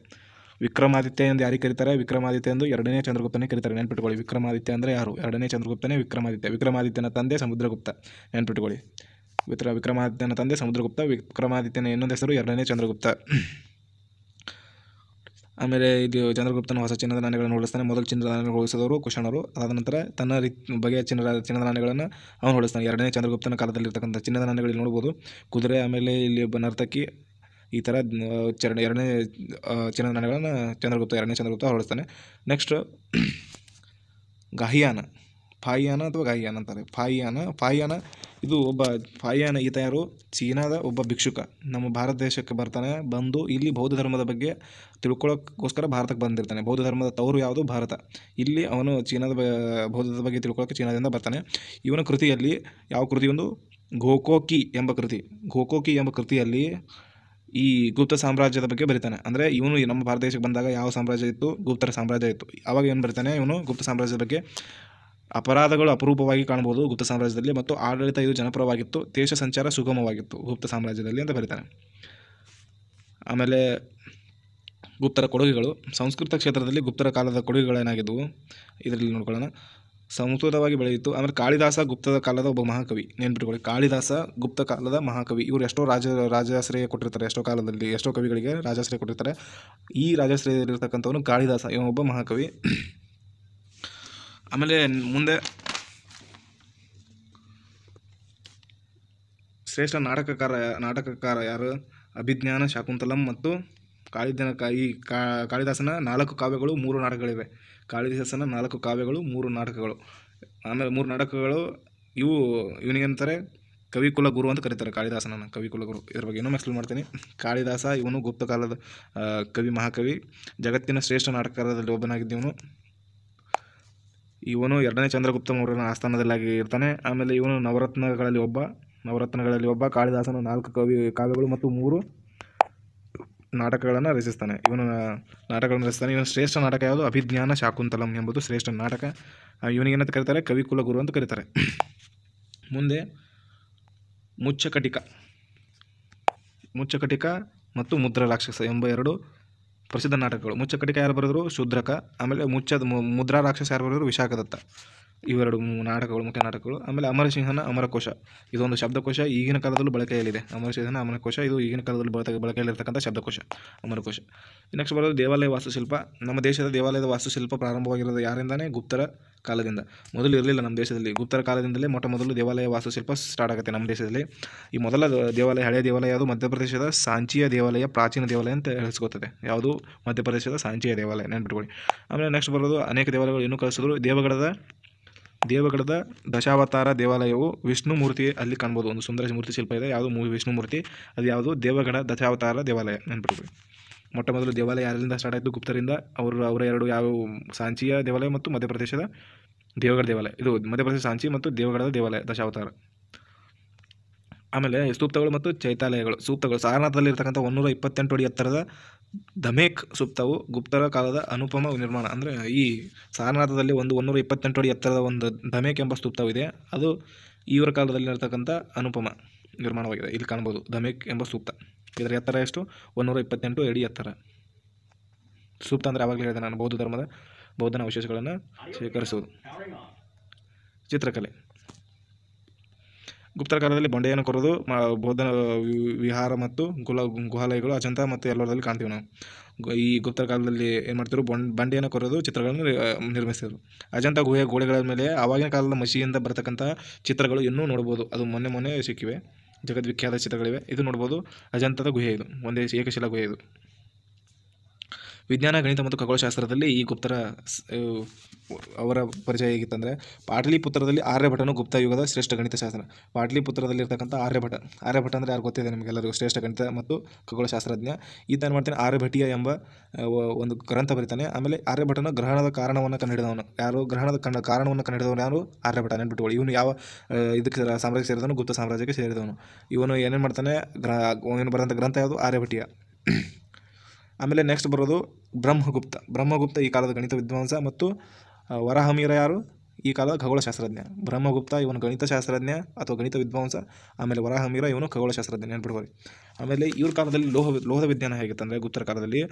ವಿಕ್ರಮಾದಿತ್ಯ ಎಂದು ಯಾರಿಗೆ ಕರೀತಾರೆ ವಿಕ್ರಮಾದಿತ್ಯ ಎಂದು ಎರಡನೇ ಚಂದ್ರಗುಪ್ತನೇ ಕರೀತಾರೆ ನೆನ್ಪಿಟ್ಕೊಳ್ಳಿ ವಿಕ್ರಮಾದಿತ್ಯ ಅಂದರೆ ಯಾರು ಎರಡನೇ ಚಂದ್ರಗುಪ್ತನೇ ವಿಕ್ರಮಾದಿತ್ಯ ವಿಕ್ರಮಾದಿತ್ಯನ ತಂದೆ ಸಮುದ್ರಗುಪ್ತ ನೆನ್ಪಿಟ್ಕೊಳ್ಳಿ ವಿಕ್ರ ವಿಕ್ರಮಾದಿತ್ಯನ ತಂದೆ ಸಮುದ್ರಗುಪ್ತ ವಿಕ್ರಮಾದಿತ್ಯನ ಇನ್ನೊಂದು ಹೆಸರು ಎರಡನೇ ಚಂದ್ರಗುಪ್ತ ಆಮೇಲೆ ಇದು ಚಂದ್ರಗುಪ್ತನ ಹೊಸ ಚಿನ್ನದ ನಾಣ್ಯಗಳನ್ನು ಹೊಡಿಸ್ತಾನೆ ಮೊದಲು ಚಿನ್ನದ ನಾಣ್ಯಗಳು ಹೊಡಿಸಿದವರು ಕುಶಣರು ಅದಾದ ನಂತರ ತನ್ನ ರೀತಿ ಬಗೆಯ ಚಿನ್ನದ ಚಿನ್ನದ ನಾಣ್ಯಗಳನ್ನು ಅವನು ಹೊಡಿಸ್ತಾನೆ ಎರಡನೇ ಚಂದ್ರಗುಪ್ತನ ಕಾಲದಲ್ಲಿರ್ತಕ್ಕಂಥ ಚಿನ್ನದ ನಾಣ್ಯಗಳು ನೋಡ್ಬೋದು ಕುದುರೆ ಆಮೇಲೆ ಇಲ್ಲಿ ಒಬ್ಬ ನರ್ತಕಿ ಈ ಥರ ಚರಣ ಎರಡನೇ ಚಿನ್ನದ ನಾಣ್ಯಗಳನ್ನು ಚಂದ್ರಗುಪ್ತ ಎರಡನೇ ಚಂದ್ರಗುಪ್ತ ಹೊಡಿಸ್ತಾನೆ ನೆಕ್ಸ್ಟ್ ಗಹಿಯಾನ ಫಾಯಿಯಾನ ಅಥವಾ ಗಾಯಿಯಾನ ಅಂತಾರೆ ಫಾಯಿಯಾನ ಫಾಯಿಯಾನ ಇದು ಒಬ್ಬ ಫಾಯಿಯಾನ ಈತ ಯಾರು ಚೀನಾದ ಒಬ್ಬ ಭಿಕ್ಷುಕ ನಮ್ಮ ಭಾರತ ದೇಶಕ್ಕೆ ಬರ್ತಾನೆ ಬಂದು ಇಲ್ಲಿ ಬೌದ್ಧ ಧರ್ಮದ ಬಗ್ಗೆ ತಿಳ್ಕೊಳ್ಳೋಕ್ಕೋಸ್ಕರ ಭಾರತಕ್ಕೆ ಬಂದಿರ್ತಾನೆ ಬೌದ್ಧ ಧರ್ಮದ ತವರು ಯಾವುದು ಭಾರತ ಇಲ್ಲಿ ಅವನು ಚೀನಾದ ಬೌದ್ಧದ ಬಗ್ಗೆ ತಿಳ್ಕೊಳಕ್ಕೆ ಚೀನಾದಿಂದ ಬರ್ತಾನೆ ಇವನ ಕೃತಿಯಲ್ಲಿ ಯಾವ ಕೃತಿ ಒಂದು ಗೋಕೋಕಿ ಎಂಬ ಕೃತಿ ಗೋಕೋಕಿ ಎಂಬ ಕೃತಿಯಲ್ಲಿ ಈ ಗುಪ್ತ ಸಾಮ್ರಾಜ್ಯದ ಬಗ್ಗೆ ಬರೀತಾನೆ ಅಂದರೆ ಇವನು ನಮ್ಮ ಭಾರತ ದೇಶಕ್ಕೆ ಬಂದಾಗ ಯಾವ ಸಾಮ್ರಾಜ್ಯ ಇತ್ತು ಗುಪ್ತರ ಸಾಮ್ರಾಜ್ಯ ಇತ್ತು ಆವಾಗ ಏನು ಬರಿತಾನೆ ಇವನು ಗುಪ್ತ ಸಾಮ್ರಾಜ್ಯದ ಬಗ್ಗೆ ಅಪರಾಧಗಳು ಅಪರೂಪವಾಗಿ ಕಾಣಬಹುದು ಗುಪ್ತ ಸಾಮ್ರಾಜ್ಯದಲ್ಲಿ ಮತ್ತು ಆಡಳಿತ ಇದು ಜನಪರವಾಗಿತ್ತು ದೇಶ ಸಂಚಾರ ಸುಗಮವಾಗಿತ್ತು ಗುಪ್ತ ಸಾಮ್ರಾಜ್ಯದಲ್ಲಿ ಅಂತ ಬರೀತಾರೆ ಆಮೇಲೆ ಗುಪ್ತರ ಕೊಡುಗೆಗಳು ಸಂಸ್ಕೃತ ಕ್ಷೇತ್ರದಲ್ಲಿ ಗುಪ್ತರ ಕಾಲದ ಕೊಡುಗೆಗಳೇನಾಗಿದ್ದವು ಇದರಲ್ಲಿ ನೋಡ್ಕೊಳ್ಳೋಣ ಸಂಸ್ಕೃತವಾಗಿ ಬೆಳೆಯಿತು ಆಮೇಲೆ ಕಾಳಿದಾಸ ಗುಪ್ತದ ಕಾಲದ ಒಬ್ಬ ಮಹಾಕವಿ ನೆನ್ಪಿಟ್ಕೊಳ್ಳಿ ಕಾಳಿದಾಸ ಗುಪ್ತ ಕಾಲದ ಮಹಾಕವಿ ಇವರು ಎಷ್ಟೋ ರಾಜ ರಾಜಾಶ್ರಯ ಕೊಟ್ಟಿರ್ತಾರೆ ಎಷ್ಟೋ ಕಾಲದಲ್ಲಿ ಎಷ್ಟೋ ಕವಿಗಳಿಗೆ ರಾಜಾಶ್ರಯ ಕೊಟ್ಟಿರ್ತಾರೆ ಈ ರಾಜಾಶ್ರಯದಲ್ಲಿರ್ತಕ್ಕಂಥವನು ಕಾಳಿದಾಸ ಒಬ್ಬ ಮಹಾಕವಿ ಆಮೇಲೆ ಮುಂದೆ ಶ್ರೇಷ್ಠ ನಾಟಕಕಾರ ನಾಟಕಕಾರ ಯಾರು ಅಭಿಜ್ಞಾನ ಶಾಕುಂತಲಂ ಮತ್ತು ಕಾಳಿದನ ಈ ಕಾಳಿದಾಸನ ನಾಲ್ಕು ಕಾವ್ಯಗಳು ಮೂರು ನಾಟಕಗಳಿವೆ ಕಾಳಿದಾಸನ ನಾಲ್ಕು ಕಾವ್ಯಗಳು ಮೂರು ನಾಟಕಗಳು ಆಮೇಲೆ ಮೂರು ನಾಟಕಗಳು ಇವು ಇವನಿಗೇಂತಾರೆ ಕವಿಕುಲ ಗುರು ಅಂತ ಕರೀತಾರೆ ಕಾಳಿದಾಸನ ಕವಿಕುಲ ಗುರು ಇದ್ರ ಬಗ್ಗೆ ಏನೋ ಎಕ್ಸ್ಪ್ಲೇನ್ ಮಾಡ್ತೀನಿ ಕಾಳಿದಾಸ ಇವನು ಗುಪ್ತಕಾಲದ ಕವಿ ಮಹಾಕವಿ ಜಗತ್ತಿನ ಶ್ರೇಷ್ಠ ನಾಟಕಕಾರದಲ್ಲಿ ಒಬ್ಬನಾಗಿದ್ದ ಇವನು ಇವನು ಎರಡನೇ ಚಂದ್ರಗುಪ್ತ ಮೌರ್ಯನ ಆಸ್ಥಾನದಲ್ಲಾಗಿ ಇರ್ತಾನೆ ಆಮೇಲೆ ಇವನು ನವರತ್ನಗಳಲ್ಲಿ ಒಬ್ಬ ನವರತ್ನಗಳಲ್ಲಿ ಒಬ್ಬ ಕಾಳಿದಾಸನು ನಾಲ್ಕು ಕವಿ ಕಾವ್ಯಗಳು ಮತ್ತು ಮೂರು ನಾಟಕಗಳನ್ನು ರಚಿಸ್ತಾನೆ ಇವನು ನಾಟಕಗಳನ್ನು ರಚಿಸ್ತಾನೆ ಇವನು ಶ್ರೇಷ್ಠ ನಾಟಕ ಯಾವುದು ಅಭಿಜ್ಞಾನ ಶಾಕುಂತಲಂ ಎಂಬುದು ಶ್ರೇಷ್ಠ ನಾಟಕ ಇವನಿಗೇನಂತ ಕರೀತಾರೆ ಕವಿಕುಲ ಗುರು ಅಂತ ಕರೀತಾರೆ ಮುಂದೆ ಮುಚ್ಚಕಟಿಕ ಮುಚ್ಚಕಟಿಕ ಮತ್ತು ಮುದ್ರ ಎಂಬ ಎರಡು ಪ್ರಸಿದ್ಧ ನಾಟಕಗಳು ಮುಚ್ಚಕಟಿಕ ಯಾರು ಬರೆದ್ರು ಶುದ್ರಕ ಆಮೇಲೆ ಮುಚ್ಚದ ಮುದ್ರಾ ರಾಕ್ಷಸ ಯಾರು ಬರೆದ್ರು ವಿಶಾಖದತ್ತ ಇವೆರಡು ನಾಟಕಗಳು ಮುಖ್ಯ ನಾಟಕಗಳು ಆಮೇಲೆ ಅಮರಸಿಂಹನ ಅಮರಕೋಶ ಇದೊಂದು ಶಬ್ದಕೋಶ ಈಗಿನ ಕಾಲದಲ್ಲೂ ಬಳಕೆಯಲ್ಲಿದೆ ಅಮರಸಿಂಹನ ಅಮರಕೋಶ ಇದು ಈಗಿನ ಕಾಲದಲ್ಲಿ ಬಳಕೆ ಬಳಕೆಯಲ್ಲಿರ್ತಕ್ಕಂಥ ಶಬ್ದಕೋಶ ಅಮರಕೋಶ ನೆಕ್ಸ್ಟ್ ಬರೋದು ದೇವಾಲಯ ವಾಸ್ತುಶಿಲ್ಪ ನಮ್ಮ ದೇಶದ ದೇವಾಲಯದ ವಾಸ್ತುಶಿಲ್ಪ ಪ್ರಾರಂಭವಾಗಿರೋದು ಯಾರಿಂದಾನೇ ಗುಪ್ತರ ಕಾಲದಿಂದ ಮೊದಲು ಇರಲಿಲ್ಲ ನಮ್ಮ ದೇಶದಲ್ಲಿ ಗುಪ್ತರ ಕಾಲದಿಂದಲೇ ಮೊಟ್ಟ ಮೊದಲು ದೇವಾಲಯ ವಾಸ್ತುಶಿಲ್ಪ ಸ್ಟಾರ್ಟ್ ಆಗುತ್ತೆ ನಮ್ಮ ದೇಶದಲ್ಲಿ ಈ ಮೊದಲ ದೇವಾಲಯ ಹಳೆಯ ದೇವಾಲಯ ಅದು ಮಧ್ಯಪ್ರದೇಶದ ಸಾಂಚಿಯ ದೇವಾಲಯ ಪ್ರಾಚೀನ ದೇವಾಲಯ ಅಂತ ಹೇಳಿಸ್ಕೊತದೆ ಯಾವುದು ಮಧ್ಯಪ್ರದೇಶದ ಸಾಂಚಿಯ ದೇವಾಲಯ ನೆನ್ಪಿಟ್ಕೊಳ್ಳಿ ಆಮೇಲೆ ನೆಕ್ಸ್ಟ್ ಬರೋದು ಅನೇಕ ದೇವಾಲಯಗಳು ಇನ್ನೂ ಕಳಿಸಿದ್ರು ದೇವಗಡದ ದೇವಗಡದ ದಶಾವತಾರ ದೇವಾಲಯವು ವಿಷ್ಣು ಮೂರ್ತಿ ಅಲ್ಲಿ ಕಾಣ್ಬೋದು ಒಂದು ಸುಂದರ ಮೂರ್ತಿ ಶಿಲ್ಪ ಇದೆ ಯಾವುದು ಮೂವಿ ವಿಷ್ಣು ಮೂರ್ತಿ ಅದು ಯಾವುದು ದೇವಗಡ ದಶಾವತಾರ ದೇವಾಲಯ ಅಂತ ಮೊಟ್ಟ ಮೊದಲು ದೇವಾಲಯ ಯಾರಿಂದ ಸ್ಟಾರ್ಟ್ ಆಯಿತು ಗುಪ್ತರಿಂದ ಅವರು ಅವರ ಎರಡು ಯಾವ ಸಾಂಚಿಯ ದೇವಾಲಯ ಮತ್ತು ಮಧ್ಯಪ್ರದೇಶದ ದೇವಗಡ ದೇವಾಲಯ ಇದು ಮಧ್ಯಪ್ರದೇಶ ಸಾಂಚಿ ಮತ್ತು ದೇವಗಡದ ದೇವಾಲಯ ದಶಾವತಾರ ಆಮೇಲೆ ಸ್ತೂಪ್ತಗಳು ಮತ್ತು ಚೈತಾಲಯಗಳು ಸೂಪ್ತಗಳು ಸಾರನಾಥದಲ್ಲಿರ್ತಕ್ಕಂಥ ಒಂದೂರ ಇಪ್ಪತ್ತೆಂಟು ಅಡಿ ಎತ್ತರದ ದಮೇಕ್ ಸೂಪ್ತವು ಗುಪ್ತರ ಕಾಲದ ಅನುಪಮ ನಿರ್ಮಾಣ ಅಂದರೆ ಈ ಸಾರನಾಥದಲ್ಲಿ ಒಂದು ಒಂದೂರ ಇಪ್ಪತ್ತೆಂಟು ಅಡಿ ಎತ್ತರದ ಒಂದು ದಮೇಕ್ ಎಂಬ ಸ್ತೂಪ್ತವಿದೆ ಅದು ಇವರ ಕಾಲದಲ್ಲಿ ಇರತಕ್ಕಂಥ ಅನುಪಮ ನಿರ್ಮಾಣವಾಗಿದೆ ಇಲ್ಲಿ ಕಾಣ್ಬೋದು ದಮೇಕ್ ಎಂಬ ಸೂಪ್ತ ಇದರ ಎತ್ತರ ಎಷ್ಟು ಒಂದೂರ ಇಪ್ಪತ್ತೆಂಟು ಅಡಿ ಎತ್ತರ ಸೂಪ್ತ ಅಂದರೆ ಆವಾಗಲೇ ಹೇಳಿದೆ ನಾನು ಬೌದ್ಧ ಧರ್ಮದ ಬೌದ್ಧನ ಅವಶೇಷಗಳನ್ನು ಸ್ವೀಕರಿಸುವುದು ಚಿತ್ರಕಲೆ ಗುಪ್ತರ ಕಾಲದಲ್ಲಿ ಬಂಡೆಯನ್ನು ಕೊರೋದು ಬೌದ್ಧ ವಿಹಾರ ಮತ್ತು ಗುಲ ಗುಹಾಲಯಗಳು ಅಜಂತ ಮತ್ತು ಎಲ್ಲೋರದಲ್ಲಿ ಕಾಣ್ತೀವಿ ನಾವು ಈ ಗುಪ್ತರ ಕಾಲದಲ್ಲಿ ಏನು ಮಾಡ್ತಿದ್ರು ಬಂಡೆಯನ್ನು ಕೊರೋದು ಚಿತ್ರಗಳನ್ನು ನಿರ್ಮಿಸಿದ್ರು ಅಜಂತ ಗುಹೆ ಗೋಡೆಗಳ ಮೇಲೆ ಆವಾಗಿನ ಕಾಲದ ಮಸಿಯಿಂದ ಬರತಕ್ಕಂಥ ಚಿತ್ರಗಳು ಇನ್ನೂ ನೋಡ್ಬೋದು ಅದು ಮೊನ್ನೆ ಮೊನ್ನೆ ಸಿಕ್ಕಿವೆ ಜಗದ್ವಿಖ್ಯಾತ ಚಿತ್ರಗಳಿವೆ ಇದು ನೋಡ್ಬೋದು ಅಜಂತದ ಗುಹೆ ಇದು ಒಂದೇ ಏಕಶಿಲಾ ಗುಹೆ ಇದು ವಿಜ್ಞಾನ ಗಣಿತ ಮತ್ತು ಖಗೋಳಶಾಸ್ತ್ರದಲ್ಲಿ ಈ ಗುಪ್ತರ ಅವರ ಪರಿಚಯ ಹೇಗಿತ್ತಂದರೆ ಪಾಟಲಿಪುತ್ರದಲ್ಲಿ ಆರ್ಯಭಟನು ಗುಪ್ತ ಯುಗದ ಶ್ರೇಷ್ಠ ಶಾಸ್ತ್ರ ಪಾಟಲಿಪುತ್ರದಲ್ಲಿ ಇರ್ತಕ್ಕಂಥ ಆರ್ಯಭಟ ಆರ್ಯಭಟ ಅಂದರೆ ಯಾರು ಗೊತ್ತಿದೆ ನಿಮಗೆಲ್ಲರಿಗೂ ಶ್ರೇಷ್ಠ ಗಣಿತ ಮತ್ತು ಖಗೋಳಶಾಸ್ತ್ರಜ್ಞ ಈತ ಮಾಡ್ತಾನೆ ಆರ್ಯಭಟಿಯ ಎಂಬ ಒಂದು ಗ್ರಂಥ ಬರೀತಾನೆ ಆಮೇಲೆ ಆರ್ಯಭಟನ ಗ್ರಹಣದ ಕಾರಣವನ್ನು ಕಂಡುಹಿಡಿದವನು ಯಾರು ಗ್ರಹಣದ ಕಂಡ ಕಾರಣವನ್ನು ಕಂಡುಹಿಡಿದವನು ಯಾರು ಆರ್ಯಭಟ ನೆನ್ಬಿಟ್ಟುಕೊಳ್ಳಿ ಇವನು ಯಾವ ಇದಕ್ಕೆ ಸಾಮ್ರಾಜ್ಯ ಸೇರಿದವನು ಗುಪ್ತ ಸಾಮ್ರಾಜ್ಯಕ್ಕೆ ಸೇರಿದವನು ಇವನು ಏನೇನು ಮಾಡ್ತಾನೆ ಗ್ರಹ ಇವನು ಬರೆದಂಥ ಗ್ರಂಥ ಯಾವುದು ಆರ್ಯಭಟಿಯ ಆಮೇಲೆ ನೆಕ್ಸ್ಟ್ ಬರೋದು ಬ್ರಹ್ಮಗುಪ್ತ ಬ್ರಹ್ಮಗುಪ್ತ ಈ ಕಾಲದ ಗಣಿತ ವಿದ್ವಾಂಸ ಮತ್ತು ವರಹಮೀರ ಯಾರು ಈ ಕಾಲದ ಖಗೋಳಶಾಸ್ತ್ರಜ್ಞ ಬ್ರಹ್ಮಗುಪ್ತ ಇವನು ಗಣಿತಶಾಸ್ತ್ರಜ್ಞ ಅಥವಾ ಗಣಿತ ವಿದ್ವಾಂಸ ಆಮೇಲೆ ವರಹಮೀರ ಇವನು ಖಗೋಳಶಾಸ್ತ್ರಜ್ಞ ನೆನ್ಪಿಡ್ಬೋದು ಆಮೇಲೆ ಇವ್ರ ಕಾಲದಲ್ಲಿ ಲೋಹ ಲೋಹದ ವಿಜ್ಞಾನ ಹೇಗಿತ್ತು ಅಂದರೆ ಗುಪ್ತರ ಕಾಲದಲ್ಲಿ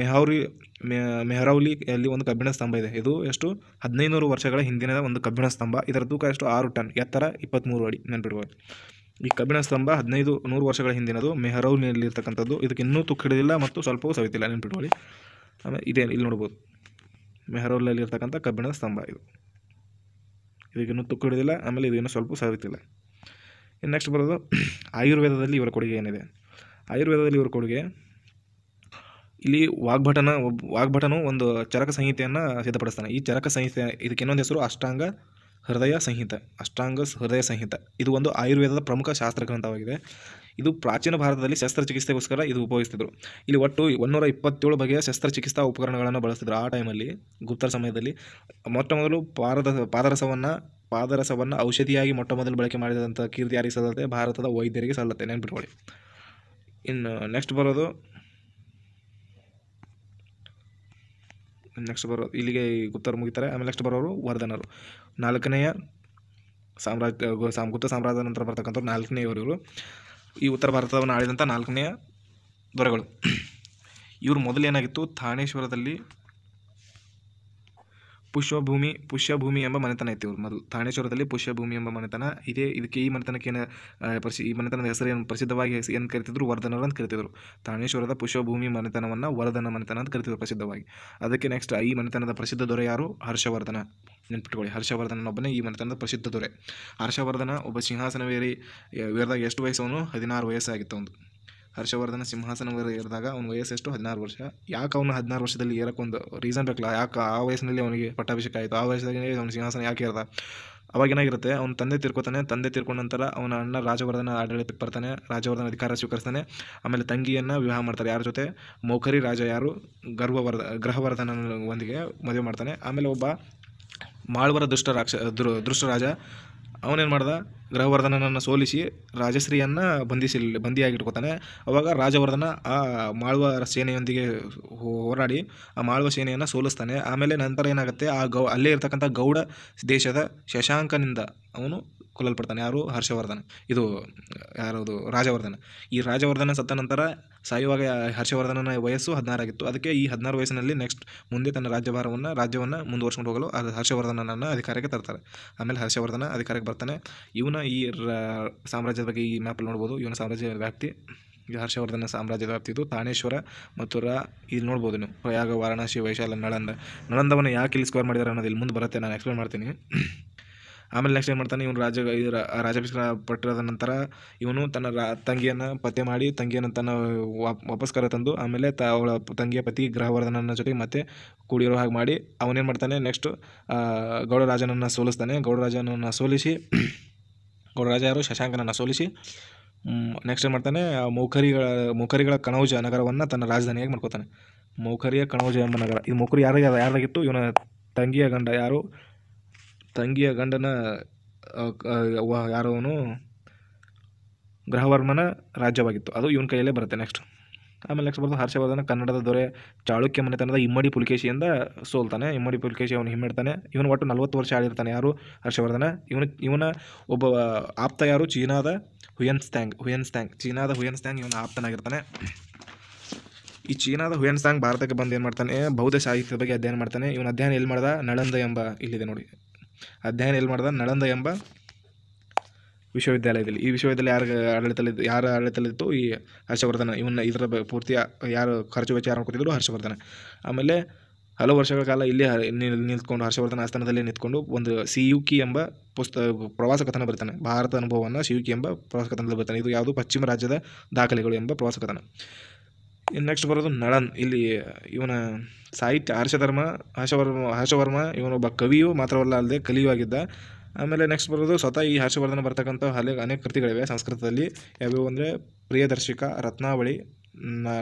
ಮೆಹೌರಿ ಮೆಹರೌಲಿ ಅಲ್ಲಿ ಒಂದು ಕಬ್ಬಿಣ ಸ್ತಂಭ ಇದೆ ಇದು ಎಷ್ಟು ಹದಿನೈದು ವರ್ಷಗಳ ಹಿಂದಿನ ಒಂದು ಕಬ್ಬಿಣ ಸ್ತಂಭ ಇದರ ತೂಕ ಎಷ್ಟು ಆರು ಟನ್ ಎತ್ತರ ಇಪ್ಪತ್ತ್ಮೂರು ಅಡಿ ನೆನ್ಪಿಡ್ಬೋದು ಈ ಕಬ್ಬಿಣ ಸ್ತಂಭ ಹದಿನೈದು ನೂರು ವರ್ಷಗಳ ಹಿಂದಿನದು ಮೆಹರೌಲ್ನಲ್ಲಿರ್ತಕ್ಕಂಥದ್ದು ಇದಕ್ಕೆ ಇನ್ನೂ ತುಕ್ಕ ಹಿಡಿದಿಲ್ಲ ಮತ್ತು ಸ್ವಲ್ಪವೂ ಸವಿತಿಲ್ಲ ನೆನ್ಪಿಟ್ಕೊಳ್ಳಿ ಆಮೇಲೆ ಇದೇ ಇಲ್ಲಿ ನೋಡ್ಬೋದು ಮೆಹರೌಲ್ನಲ್ಲಿರ್ತಕ್ಕಂಥ ಕಬ್ಬಿಣದ ಸ್ತಂಭ ಇದು ಇನ್ನೂ ತುಕ್ಕು ಹಿಡಿದಿಲ್ಲ ಆಮೇಲೆ ಇದು ಇನ್ನೂ ಸ್ವಲ್ಪ ಸವಿತಿಲ್ಲ ಇನ್ನು ನೆಕ್ಸ್ಟ್ ಬರೋದು ಆಯುರ್ವೇದದಲ್ಲಿ ಇವರ ಕೊಡುಗೆ ಏನಿದೆ ಆಯುರ್ವೇದದಲ್ಲಿ ಇವರ ಕೊಡುಗೆ ಇಲ್ಲಿ ವಾಗ್ಭಟನ ವಾಗ್ಭಟನು ಒಂದು ಚರಕ ಸಂಹಿತೆಯನ್ನು ಸಿದ್ಧಪಡಿಸ್ತಾನೆ ಈ ಚರಕ ಸಂಹಿತೆ ಇದಕ್ಕೆ ಇನ್ನೊಂದು ಹೆಸರು ಅಷ್ಟಾಂಗ ಹೃದಯ ಸಂಹಿತ ಅಷ್ಟಾಂಗ ಹೃದಯ ಸಂಹಿತ ಇದು ಒಂದು ಆಯುರ್ವೇದದ ಪ್ರಮುಖ ಶಾಸ್ತ್ರ ಗ್ರಂಥವಾಗಿದೆ ಇದು ಪ್ರಾಚೀನ ಭಾರತದಲ್ಲಿ ಶಸ್ತ್ರಚಿಕಿತ್ಸೆಗೋಸ್ಕರ ಇದು ಉಪಯೋಗಿಸ್ತಿದ್ರು ಇಲ್ಲಿ ಒಟ್ಟು ಒಂದೂರ ಇಪ್ಪತ್ತೇಳು ಬಗೆಯ ಶಸ್ತ್ರಚಿಕಿತ್ಸಾ ಉಪಕರಣಗಳನ್ನು ಬಳಸ್ತಿದ್ರು ಆ ಟೈಮಲ್ಲಿ ಗುಪ್ತರ ಸಮಯದಲ್ಲಿ ಮೊಟ್ಟ ಮೊದಲು ಪಾರದ ಪಾದರಸವನ್ನು ಪಾದರಸವನ್ನು ಔಷಧಿಯಾಗಿ ಮೊಟ್ಟ ಮೊದಲು ಬಳಕೆ ಮಾಡಿದಂಥ ಕೀರ್ತಿ ಆರಿಸದಂತೆ ಭಾರತದ ವೈದ್ಯರಿಗೆ ಸಲ್ಲತ್ತೆ ನೆನ್ಪಿಟ್ಕೊಳ್ಳಿ ಇನ್ನು ನೆಕ್ಸ್ಟ್ ಬರೋದು ನೆಕ್ಸ್ಟ್ ಬರೋ ಇಲ್ಲಿಗೆ ಗುಪ್ತರು ಮುಗಿತಾರೆ ಆಮೇಲೆ ನೆಕ್ಸ್ಟ್ ಬರೋರು ವರ್ಧನರು ನಾಲ್ಕನೆಯ ಸಾಮ್ರಾಜ್ಯ ಗುಪ್ತ ಸಾಮ್ರಾಜ್ಯದ ನಂತರ ಬರ್ತಕ್ಕಂಥವ್ರು ನಾಲ್ಕನೇ ಇವರು ಈ ಉತ್ತರ ಭಾರತವನ್ನು ಆಳಿದಂಥ ನಾಲ್ಕನೆಯ ದೊರೆಗಳು ಇವರು ಮೊದಲೇನಾಗಿತ್ತು ಥಾಣೇಶ್ವರದಲ್ಲಿ ಪುಷ್ಯಭೂಮಿ ಪುಷ್ಯಭೂಮಿ ಎಂಬ ಮನೆತನ ಇತ್ತು ಅವರು ಮೊದಲು ಥಾಣೇಶ್ವರದಲ್ಲಿ ಪುಷ್ಯಭೂಮಿ ಎಂಬ ಮನೆತನ ಇದೇ ಇದಕ್ಕೆ ಈ ಮನೆತನಕ್ಕೆ ಏನು ಪ್ರಸಿ ಈ ಮನೆತನದ ಹೆಸರೇನು ಪ್ರಸಿದ್ಧವಾಗಿ ಏನು ಕರಿತಿದ್ರು ವರ್ಧನರು ಅಂತ ಕರಿತಿದ್ರು ಥಾಣೇಶ್ವರದ ಪುಷ್ಯಭೂಮಿ ಮನೆತನವನ್ನು ವರ್ಧನ ಮನೆತನ ಅಂತ ಕರಿತಿದ್ರು ಪ್ರಸಿದ್ಧವಾಗಿ ಅದಕ್ಕೆ ನೆಕ್ಸ್ಟ್ ಈ ಮನೆತನದ ಪ್ರಸಿದ್ಧ ದೊರೆ ಯಾರು ಹರ್ಷವರ್ಧನ ನೆನ್ಪಿಟ್ಕೊಳ್ಳಿ ಹರ್ಷವರ್ಧನನೊಬ್ಬನೇ ಈ ಮನೆತನದ ಪ್ರಸಿದ್ಧ ದೊರೆ ಹರ್ಷವರ್ಧನ ಒಬ್ಬ ಸಿಂಹಾಸನವೇರಿ ವೇರದಾಗ ಎಷ್ಟು ಅವನು ಹದಿನಾರು ವಯಸ್ಸಾಗಿತ್ತು ಒಂದು ಹರ್ಷವರ್ಧನ ಅವನ ವಯಸ್ಸು ಎಷ್ಟು ಹದಿನಾರು ವರ್ಷ ಯಾಕೆ ಅವನು ಹದಿನಾರು ವರ್ಷದಲ್ಲಿ ಏರಕ್ಕೊಂದು ರೀಸನ್ ಬೇಕಲ್ಲ ಯಾಕೆ ಆ ವಯಸ್ಸಿನಲ್ಲಿ ಅವನಿಗೆ ಪಟ್ಟಾಭಿಷೇಕ ಆಯಿತು ಆ ವಯಸ್ಸಿನಲ್ಲಿ ಅವನು ಸಿಂಹಾಸನ ಯಾಕೆ ಅವಾಗ ಏನಾಗಿರುತ್ತೆ ಅವ್ನ ತಂದೆ ತಿರ್ಕೋತಾನೆ ತಂದೆ ತಿರ್ಕೊಂಡ ನಂತರ ಅವನ ಅಣ್ಣ ರಾಜವರ್ಧನ ಆಡಳಿತಕ್ಕೆ ಬರ್ತಾನೆ ರಾಜವರ್ಧನ ಅಧಿಕಾರ ಸ್ವೀಕರಿಸ್ತಾನೆ ಆಮೇಲೆ ತಂಗಿಯನ್ನು ವಿವಾಹ ಮಾಡ್ತಾರೆ ಯಾರ ಜೊತೆ ಮೌಖರಿ ರಾಜ ಯಾರು ಗರ್ಭವರ್ಧ ಗೃಹವರ್ಧನ ಒಂದಿಗೆ ಮದುವೆ ಮಾಡ್ತಾನೆ ಆಮೇಲೆ ಒಬ್ಬ ಮಾಳ್ವರ ದುಷ್ಟ ರಾಕ್ಷ ದುಷ್ಟ ದುಷ್ಟರಾಜ ಅವನೇನು ಮಾಡ್ದ ಗ್ರಹವರ್ಧನನನ್ನು ಸೋಲಿಸಿ ರಾಜಶ್ರೀಯನ್ನು ಬಂಧಿಸಿ ಬಂಧಿಯಾಗಿಟ್ಕೋತಾನೆ ಅವಾಗ ರಾಜವರ್ಧನ ಆ ಮಾಳ್ವ ಸೇನೆಯೊಂದಿಗೆ ಹೋರಾಡಿ ಆ ಮಾಳ್ವ ಸೇನೆಯನ್ನು ಸೋಲಿಸ್ತಾನೆ ಆಮೇಲೆ ನಂತರ ಏನಾಗುತ್ತೆ ಆ ಗೌ ಅಲ್ಲೇ ಇರ್ತಕ್ಕಂಥ ಗೌಡ ದೇಶದ ಶಶಾಂಕನಿಂದ ಅವನು ಕೊಲ್ಲಲ್ಪಡ್ತಾನೆ ಯಾರು ಹರ್ಷವರ್ಧನ ಇದು ಯಾರದು ರಾಜವರ್ಧನ ಈ ರಾಜವರ್ಧನ ಸತ್ತ ನಂತರ ಸಾಯುವಾಗ ಹರ್ಷವರ್ಧನನ ವಯಸ್ಸು ಹದಿನಾರಾಗಿತ್ತು ಅದಕ್ಕೆ ಈ ಹದಿನಾರು ವಯಸ್ಸಿನಲ್ಲಿ ನೆಕ್ಸ್ಟ್ ಮುಂದೆ ತನ್ನ ರಾಜ್ಯಭಾರವನ್ನು ರಾಜ್ಯವನ್ನು ಮುಂದುವರ್ಸ್ಕೊಂಡು ಹೋಗಲು ಹರ್ಷವರ್ಧನನ್ನು ಅಧಿಕಾರಕ್ಕೆ ತರ್ತಾರೆ ಆಮೇಲೆ ಹರ್ಷವರ್ಧನ ಅಧಿಕಾರಕ್ಕೆ ಬರ್ತಾನೆ ಇವನ ಈ ಸಾಮ್ರಾಜ್ಯದ ಬಗ್ಗೆ ಈ ಮ್ಯಾಪಲ್ಲಿ ನೋಡ್ಬೋದು ಇವನ ಸಾಮ್ರಾಜ್ಯ ವ್ಯಾಪ್ತಿ ಹರ್ಷವರ್ಧನ ಸಾಮ್ರಾಜ್ಯದ ಇದು ತಾಣೇಶ್ವರ ಮತ್ತು ರಾ ಇಲ್ಲಿ ನೋಡ್ಬೋದು ನೀವು ಪ್ರಯಾಗ ವಾರಣಾಸಿ ವೈಶಾಲ ನಳಂದ ನಳಂದವನ್ನು ಯಾಕೆ ಇಲ್ಲಿ ಸ್ಕ್ವೇರ್ ಮಾಡಿದ್ದಾರೆ ಅನ್ನೋದು ಇಲ್ಲಿ ಮುಂದೆ ಬರುತ್ತೆ ನಾನು ಎಕ್ಸ್ಪ್ಲೇನ್ ಮಾಡ್ತೀನಿ ಆಮೇಲೆ ನೆಕ್ಸ್ಟ್ ಏನು ಮಾಡ್ತಾನೆ ಇವನು ರಾಜ ರಾಜಾಭಿಷೇಕ ಪಟ್ಟಿರೋದ ನಂತರ ಇವನು ತನ್ನ ರಾ ತಂಗಿಯನ್ನು ಪತ್ತೆ ಮಾಡಿ ತಂಗಿಯನ್ನು ತನ್ನ ವಾಪಸ್ ಕರೆ ತಂದು ಆಮೇಲೆ ತ ಅವಳ ತಂಗಿಯ ಪತಿ ಗ್ರಹವರ್ಧನನ ಜೊತೆಗೆ ಮತ್ತೆ ಕೂಡಿರೋ ಹಾಗೆ ಮಾಡಿ ಅವನೇನು ಮಾಡ್ತಾನೆ ನೆಕ್ಸ್ಟು ಗೌಡರಾಜನನ್ನು ಸೋಲಿಸ್ತಾನೆ ಗೌಡರಾಜನನ್ನು ಸೋಲಿಸಿ ಗೌಡರಾಜ ಯಾರು ಶಶಾಂಕನನ್ನು ಸೋಲಿಸಿ ನೆಕ್ಸ್ಟ್ ಏನು ಮಾಡ್ತಾನೆ ಮೌಖರಿಗಳ ಮೌಖರಿಗಳ ಕಣೌಜ ನಗರವನ್ನು ತನ್ನ ರಾಜಧಾನಿಯಾಗಿ ಮಾಡ್ಕೋತಾನೆ ಮೌಖರಿಯ ಕಣೌಜ ಎಂಬ ನಗರ ಈ ಮೌಖರಿ ಯಾರಿಗೆ ಯಾರಾಗಿತ್ತು ಇವನ ತಂಗಿಯ ಗಂಡ ಯಾರು ತಂಗಿಯ ಗಂಡನ ಯಾರೋನು ಗ್ರಹವರ್ಮನ ರಾಜ್ಯವಾಗಿತ್ತು ಅದು ಇವನ ಕೈಯಲ್ಲೇ ಬರುತ್ತೆ ನೆಕ್ಸ್ಟ್ ಆಮೇಲೆ ನೆಕ್ಸ್ಟ್ ಬರ್ತದೆ ಹರ್ಷವರ್ಧನ ಕನ್ನಡದ ದೊರೆ ಚಾಳುಕ್ಯ ಮನೆತನದ ಇಮ್ಮಡಿ ಪುಲಿಕೇಶಿಯಿಂದ ಸೋಲ್ತಾನೆ ಇಮ್ಮಡಿ ಪುಲಿಕೇಶಿ ಅವನು ಹಿಮ್ಮೆಡ್ತಾನೆ ಇವನು ಒಟ್ಟು ನಲವತ್ತು ವರ್ಷ ಆಳಿರ್ತಾನೆ ಯಾರು ಹರ್ಷವರ್ಧನ ಇವನು ಇವನ ಒಬ್ಬ ಆಪ್ತ ಯಾರು ಚೀನಾದ ಹುಯನ್ಸ್ತ್ಯಾಂಗ್ ಹುಯನ್ಸ್ತ್ಯಾಂಗ್ ಚೀನಾದ ಹುಯನ್ಸ್ತ್ಯಾಂಗ್ ಇವನ ಆಪ್ತನಾಗಿರ್ತಾನೆ ಈ ಚೀನಾದ ಹುಯನ್ಸ್ತ್ಯಾಂಗ್ ಭಾರತಕ್ಕೆ ಬಂದು ಏನು ಮಾಡ್ತಾನೆ ಬೌದ್ಧ ಸಾಹಿತ್ಯದ ಬಗ್ಗೆ ಅಧ್ಯಯನ ಮಾಡ್ತಾನೆ ಇವನ ಅಧ್ಯಯನ ಎಲ್ಲಿ ಮಾಡ್ದ ನಳಂದ ಎಂಬ ಇಲ್ಲಿದೆ ನೋಡಿ ಅಧ್ಯಯನ ಎಲ್ಲಿ ಮಾಡ್ದ ನಳಂದ ಎಂಬ ವಿಶ್ವವಿದ್ಯಾಲಯದಲ್ಲಿ ಈ ವಿಶ್ವವಿದ್ಯಾಲಯ ಯಾರು ಆಡಳಿತದಲ್ಲಿ ಯಾರ ಆಡಳಿತದಲ್ಲಿತ್ತು ಈ ಹರ್ಷವರ್ಧನ ಇವನ್ನ ಇದರ ಪೂರ್ತಿ ಯಾರು ಖರ್ಚು ವೆಚ್ಚ ಯಾರು ಹರ್ಷವರ್ಧನ ಆಮೇಲೆ ಹಲವು ವರ್ಷಗಳ ಕಾಲ ಇಲ್ಲಿ ನಿಂತ್ಕೊಂಡು ಹರ್ಷವರ್ಧನ ಆಸ್ಥಾನದಲ್ಲಿ ನಿಂತ್ಕೊಂಡು ಒಂದು ಸಿ ಯು ಕಿ ಎಂಬ ಪುಸ್ತಕ ಪ್ರವಾಸ ಕಥನ ಬರ್ತಾನೆ ಭಾರತ ಅನುಭವವನ್ನು ಸಿ ಯು ಕೆ ಎಂಬ ಪ್ರವಾಸ ಕಥನದಲ್ಲಿ ಬರ್ತಾನೆ ಇದು ಯಾವುದು ಪಶ್ಚಿಮ ರಾಜ್ಯದ ದಾಖಲೆಗಳು ಎಂಬ ಪ್ರವಾಸ ಕಥನ ಇನ್ನು ನೆಕ್ಸ್ಟ್ ಬರೋದು ನಳನ್ ಇಲ್ಲಿ ಇವನ ಸಾಹಿತ್ಯ ಹರ್ಷಧರ್ಮ ಹರ್ಷವರ್ಮ ಹರ್ಷವರ್ಮ ಇವನೊಬ್ಬ ಕವಿಯು ಮಾತ್ರವಲ್ಲ ಅಲ್ಲದೆ ಕಲಿಯೂ ಆಗಿದ್ದ ಆಮೇಲೆ ನೆಕ್ಸ್ಟ್ ಬರೋದು ಸ್ವತಃ ಈ ಹರ್ಷವರ್ಧನ ಬರ್ತಕ್ಕಂಥ ಹಲೇ ಅನೇಕ ಕೃತಿಗಳಿವೆ ಸಂಸ್ಕೃತದಲ್ಲಿ ಯಾವ್ಯಾವು ಅಂದರೆ ಪ್ರಿಯದರ್ಶಿಕ ರತ್ನಾವಳಿ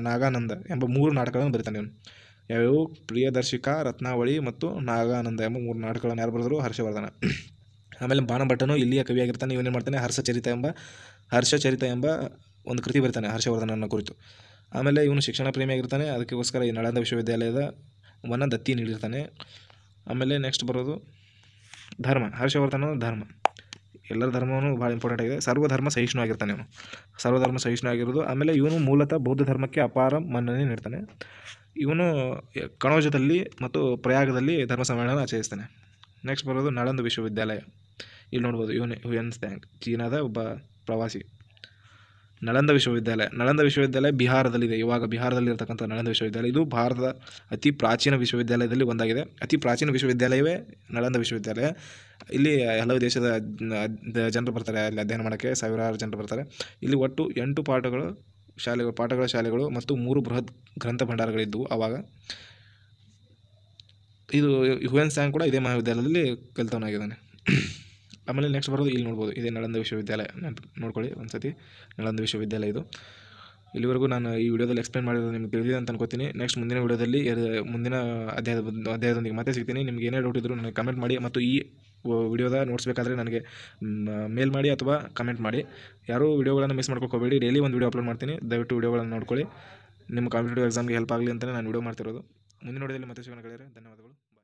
ನಾಗಾನಂದ ಎಂಬ ಮೂರು ನಾಟಕಗಳನ್ನು ಬರೀತಾನೆ ಇವನು ಯಾವ್ಯಾವು ಪ್ರಿಯದರ್ಶಿಕ ರತ್ನಾವಳಿ ಮತ್ತು ನಾಗಾನಂದ ಎಂಬ ಮೂರು ನಾಟಕಗಳನ್ನು ಯಾರು ಬರೆದರು ಹರ್ಷವರ್ಧನ ಆಮೇಲೆ ಬಾಣಭಟ್ಟನು ಇಲ್ಲಿಯ ಕವಿಯಾಗಿರ್ತಾನೆ ಇವನೇನು ಮಾಡ್ತಾನೆ ಹರ್ಷಚರಿತ ಎಂಬ ಹರ್ಷಚರಿತ ಎಂಬ ಒಂದು ಕೃತಿ ಬರೀತಾನೆ ಹರ್ಷವರ್ಧನನ ಕುರಿತು ಆಮೇಲೆ ಇವನು ಶಿಕ್ಷಣ ಪ್ರೇಮಿಯಾಗಿರ್ತಾನೆ ಅದಕ್ಕೋಸ್ಕರ ಈ ನಳಂದ ವಿಶ್ವವಿದ್ಯಾಲಯದ ವನ ದತ್ತಿ ನೀಡಿರ್ತಾನೆ ಆಮೇಲೆ ನೆಕ್ಸ್ಟ್ ಬರೋದು ಧರ್ಮ ಹರ್ಷವರ್ಧನ ಧರ್ಮ ಎಲ್ಲರ ಧರ್ಮವೂ ಭಾಳ ಇಂಪಾರ್ಟೆಂಟ್ ಆಗಿದೆ ಸರ್ವಧರ್ಮ ಸಹಿಷ್ಣು ಆಗಿರ್ತಾನೆ ಇವನು ಸರ್ವಧರ್ಮ ಸಹಿಷ್ಣು ಆಗಿರೋದು ಆಮೇಲೆ ಇವನು ಮೂಲತಃ ಬೌದ್ಧ ಧರ್ಮಕ್ಕೆ ಅಪಾರ ಮನ್ನಣೆ ನೀಡ್ತಾನೆ ಇವನು ಕಣೋಜದಲ್ಲಿ ಮತ್ತು ಪ್ರಯಾಗದಲ್ಲಿ ಧರ್ಮ ಸಮ್ಮೇಳನ ಆಚರಿಸ್ತಾನೆ ನೆಕ್ಸ್ಟ್ ಬರೋದು ನಳಂದ ವಿಶ್ವವಿದ್ಯಾಲಯ ಇಲ್ಲಿ ನೋಡ್ಬೋದು ಇವನು ಯುಎನ್ ಥ್ಯಾಂಕ್ ಚೀನಾದ ಒಬ್ಬ ಪ್ರವಾಸಿ ನಳಂದ ವಿಶ್ವವಿದ್ಯಾಲಯ ನಳಂದ ವಿಶ್ವವಿದ್ಯಾಲಯ ಬಿಹಾರದಲ್ಲಿದೆ ಇವಾಗ ಬಿಹಾರದಲ್ಲಿ ಇರತಕ್ಕಂಥ ನಳಂದ ವಿಶ್ವವಿದ್ಯಾಲಯ ಇದು ಭಾರತದ ಅತಿ ಪ್ರಾಚೀನ ವಿಶ್ವವಿದ್ಯಾಲಯದಲ್ಲಿ ಒಂದಾಗಿದೆ ಅತಿ ಪ್ರಾಚೀನ ವಿಶ್ವವಿದ್ಯಾಲಯವೇ ನಳಂದ ವಿಶ್ವವಿದ್ಯಾಲಯ ಇಲ್ಲಿ ಹಲವು ದೇಶದ ಜನರು ಬರ್ತಾರೆ ಅಲ್ಲಿ ಅಧ್ಯಯನ ಮಾಡೋಕ್ಕೆ ಸಾವಿರಾರು ಜನರು ಬರ್ತಾರೆ ಇಲ್ಲಿ ಒಟ್ಟು ಎಂಟು ಪಾಠಗಳು ಶಾಲೆಗಳು ಪಾಠಗಳ ಶಾಲೆಗಳು ಮತ್ತು ಮೂರು ಬೃಹತ್ ಗ್ರಂಥ ಭಂಡಾರಗಳಿದ್ದವು ಆವಾಗ ಇದು ಎನ್ ಸ್ಯಾಂಗ್ ಕೂಡ ಇದೇ ಮಹಾವಿದ್ಯಾಲಯದಲ್ಲಿ ಕಲಿತವನಾಗಿದ್ದಾನೆ ಆಮೇಲೆ ನೆಕ್ಸ್ಟ್ ಬರೋದು ಇಲ್ಲಿ ನೋಡ್ಬೋದು ಇದೇ ನಳಂದ ವಿಶ್ವವಿದ್ಯಾಲಯ ನೆನಪು ನೋಡ್ಕೊಳ್ಳಿ ಒಂದು ಸತಿ ನಳಂದ ವಿಶ್ವವಿದ್ಯಾಲಯ ಇದು ಇಲ್ಲಿವರೆಗೂ ನಾನು ಈ ವಿಡಿಯೋದಲ್ಲಿ ಎಕ್ಸ್ಪ್ಲೇನ್ ಮಾಡಿರೋದು ನಿಮ್ಗೆ ತಿಳಿದಿದೆ ಅಂತ ಅನ್ಕೋತೀನಿ ನೆಕ್ಸ್ಟ್ ಮುಂದಿನ ವಿಡಿಯೋದಲ್ಲಿ ಮುಂದಿನ ಅಧ್ಯಾಯದ ಅಧ್ಯಾಯದೊಂದಿಗೆ ಮತ್ತೆ ಸಿಗ್ತೀನಿ ನಿಮ್ಗೆ ಏನೇ ಡೌಟ್ ಇದ್ದರೂ ನನಗೆ ಕಮೆಂಟ್ ಮಾಡಿ ಮತ್ತು ಈ ವಿಡಿಯೋದ ನೋಟ್ಸ್ ಬೇಕಾದರೆ ನನಗೆ ಮೇಲ್ ಮಾಡಿ ಅಥವಾ ಕಮೆಂಟ್ ಮಾಡಿ ಯಾರೂ ವಿಡಿಯೋಗಳನ್ನು ಮಿಸ್ ಮಾಡ್ಕೋಬೇಡಿ ಡೈಲಿ ಒಂದು ವಿಡಿಯೋ ಅಪ್ಲೋಡ್ ಮಾಡ್ತೀನಿ ದಯವಿಟ್ಟು ವಿಡಿಯೋಗಳನ್ನು ನೋಡ್ಕೊಳ್ಳಿ ನಿಮ್ಮ ಕಾಂಪಿಟೇಟಿವ್ ಎಕ್ಸಾಮ್ಗೆ ಹೆಲ್ಪ್ ಆಗಲಿ ಅಂತಲೇ ನಾನು ವಿಡಿಯೋ ಮಾಡ್ತಿರೋದು ಮುಂದಿನ ವಿಡಿಯೋದಲ್ಲಿ ಮತ್ತೆ ಸಿಗೋಣ ಗೆಳೆಯರೆ ಧನ್ಯವಾದಗಳು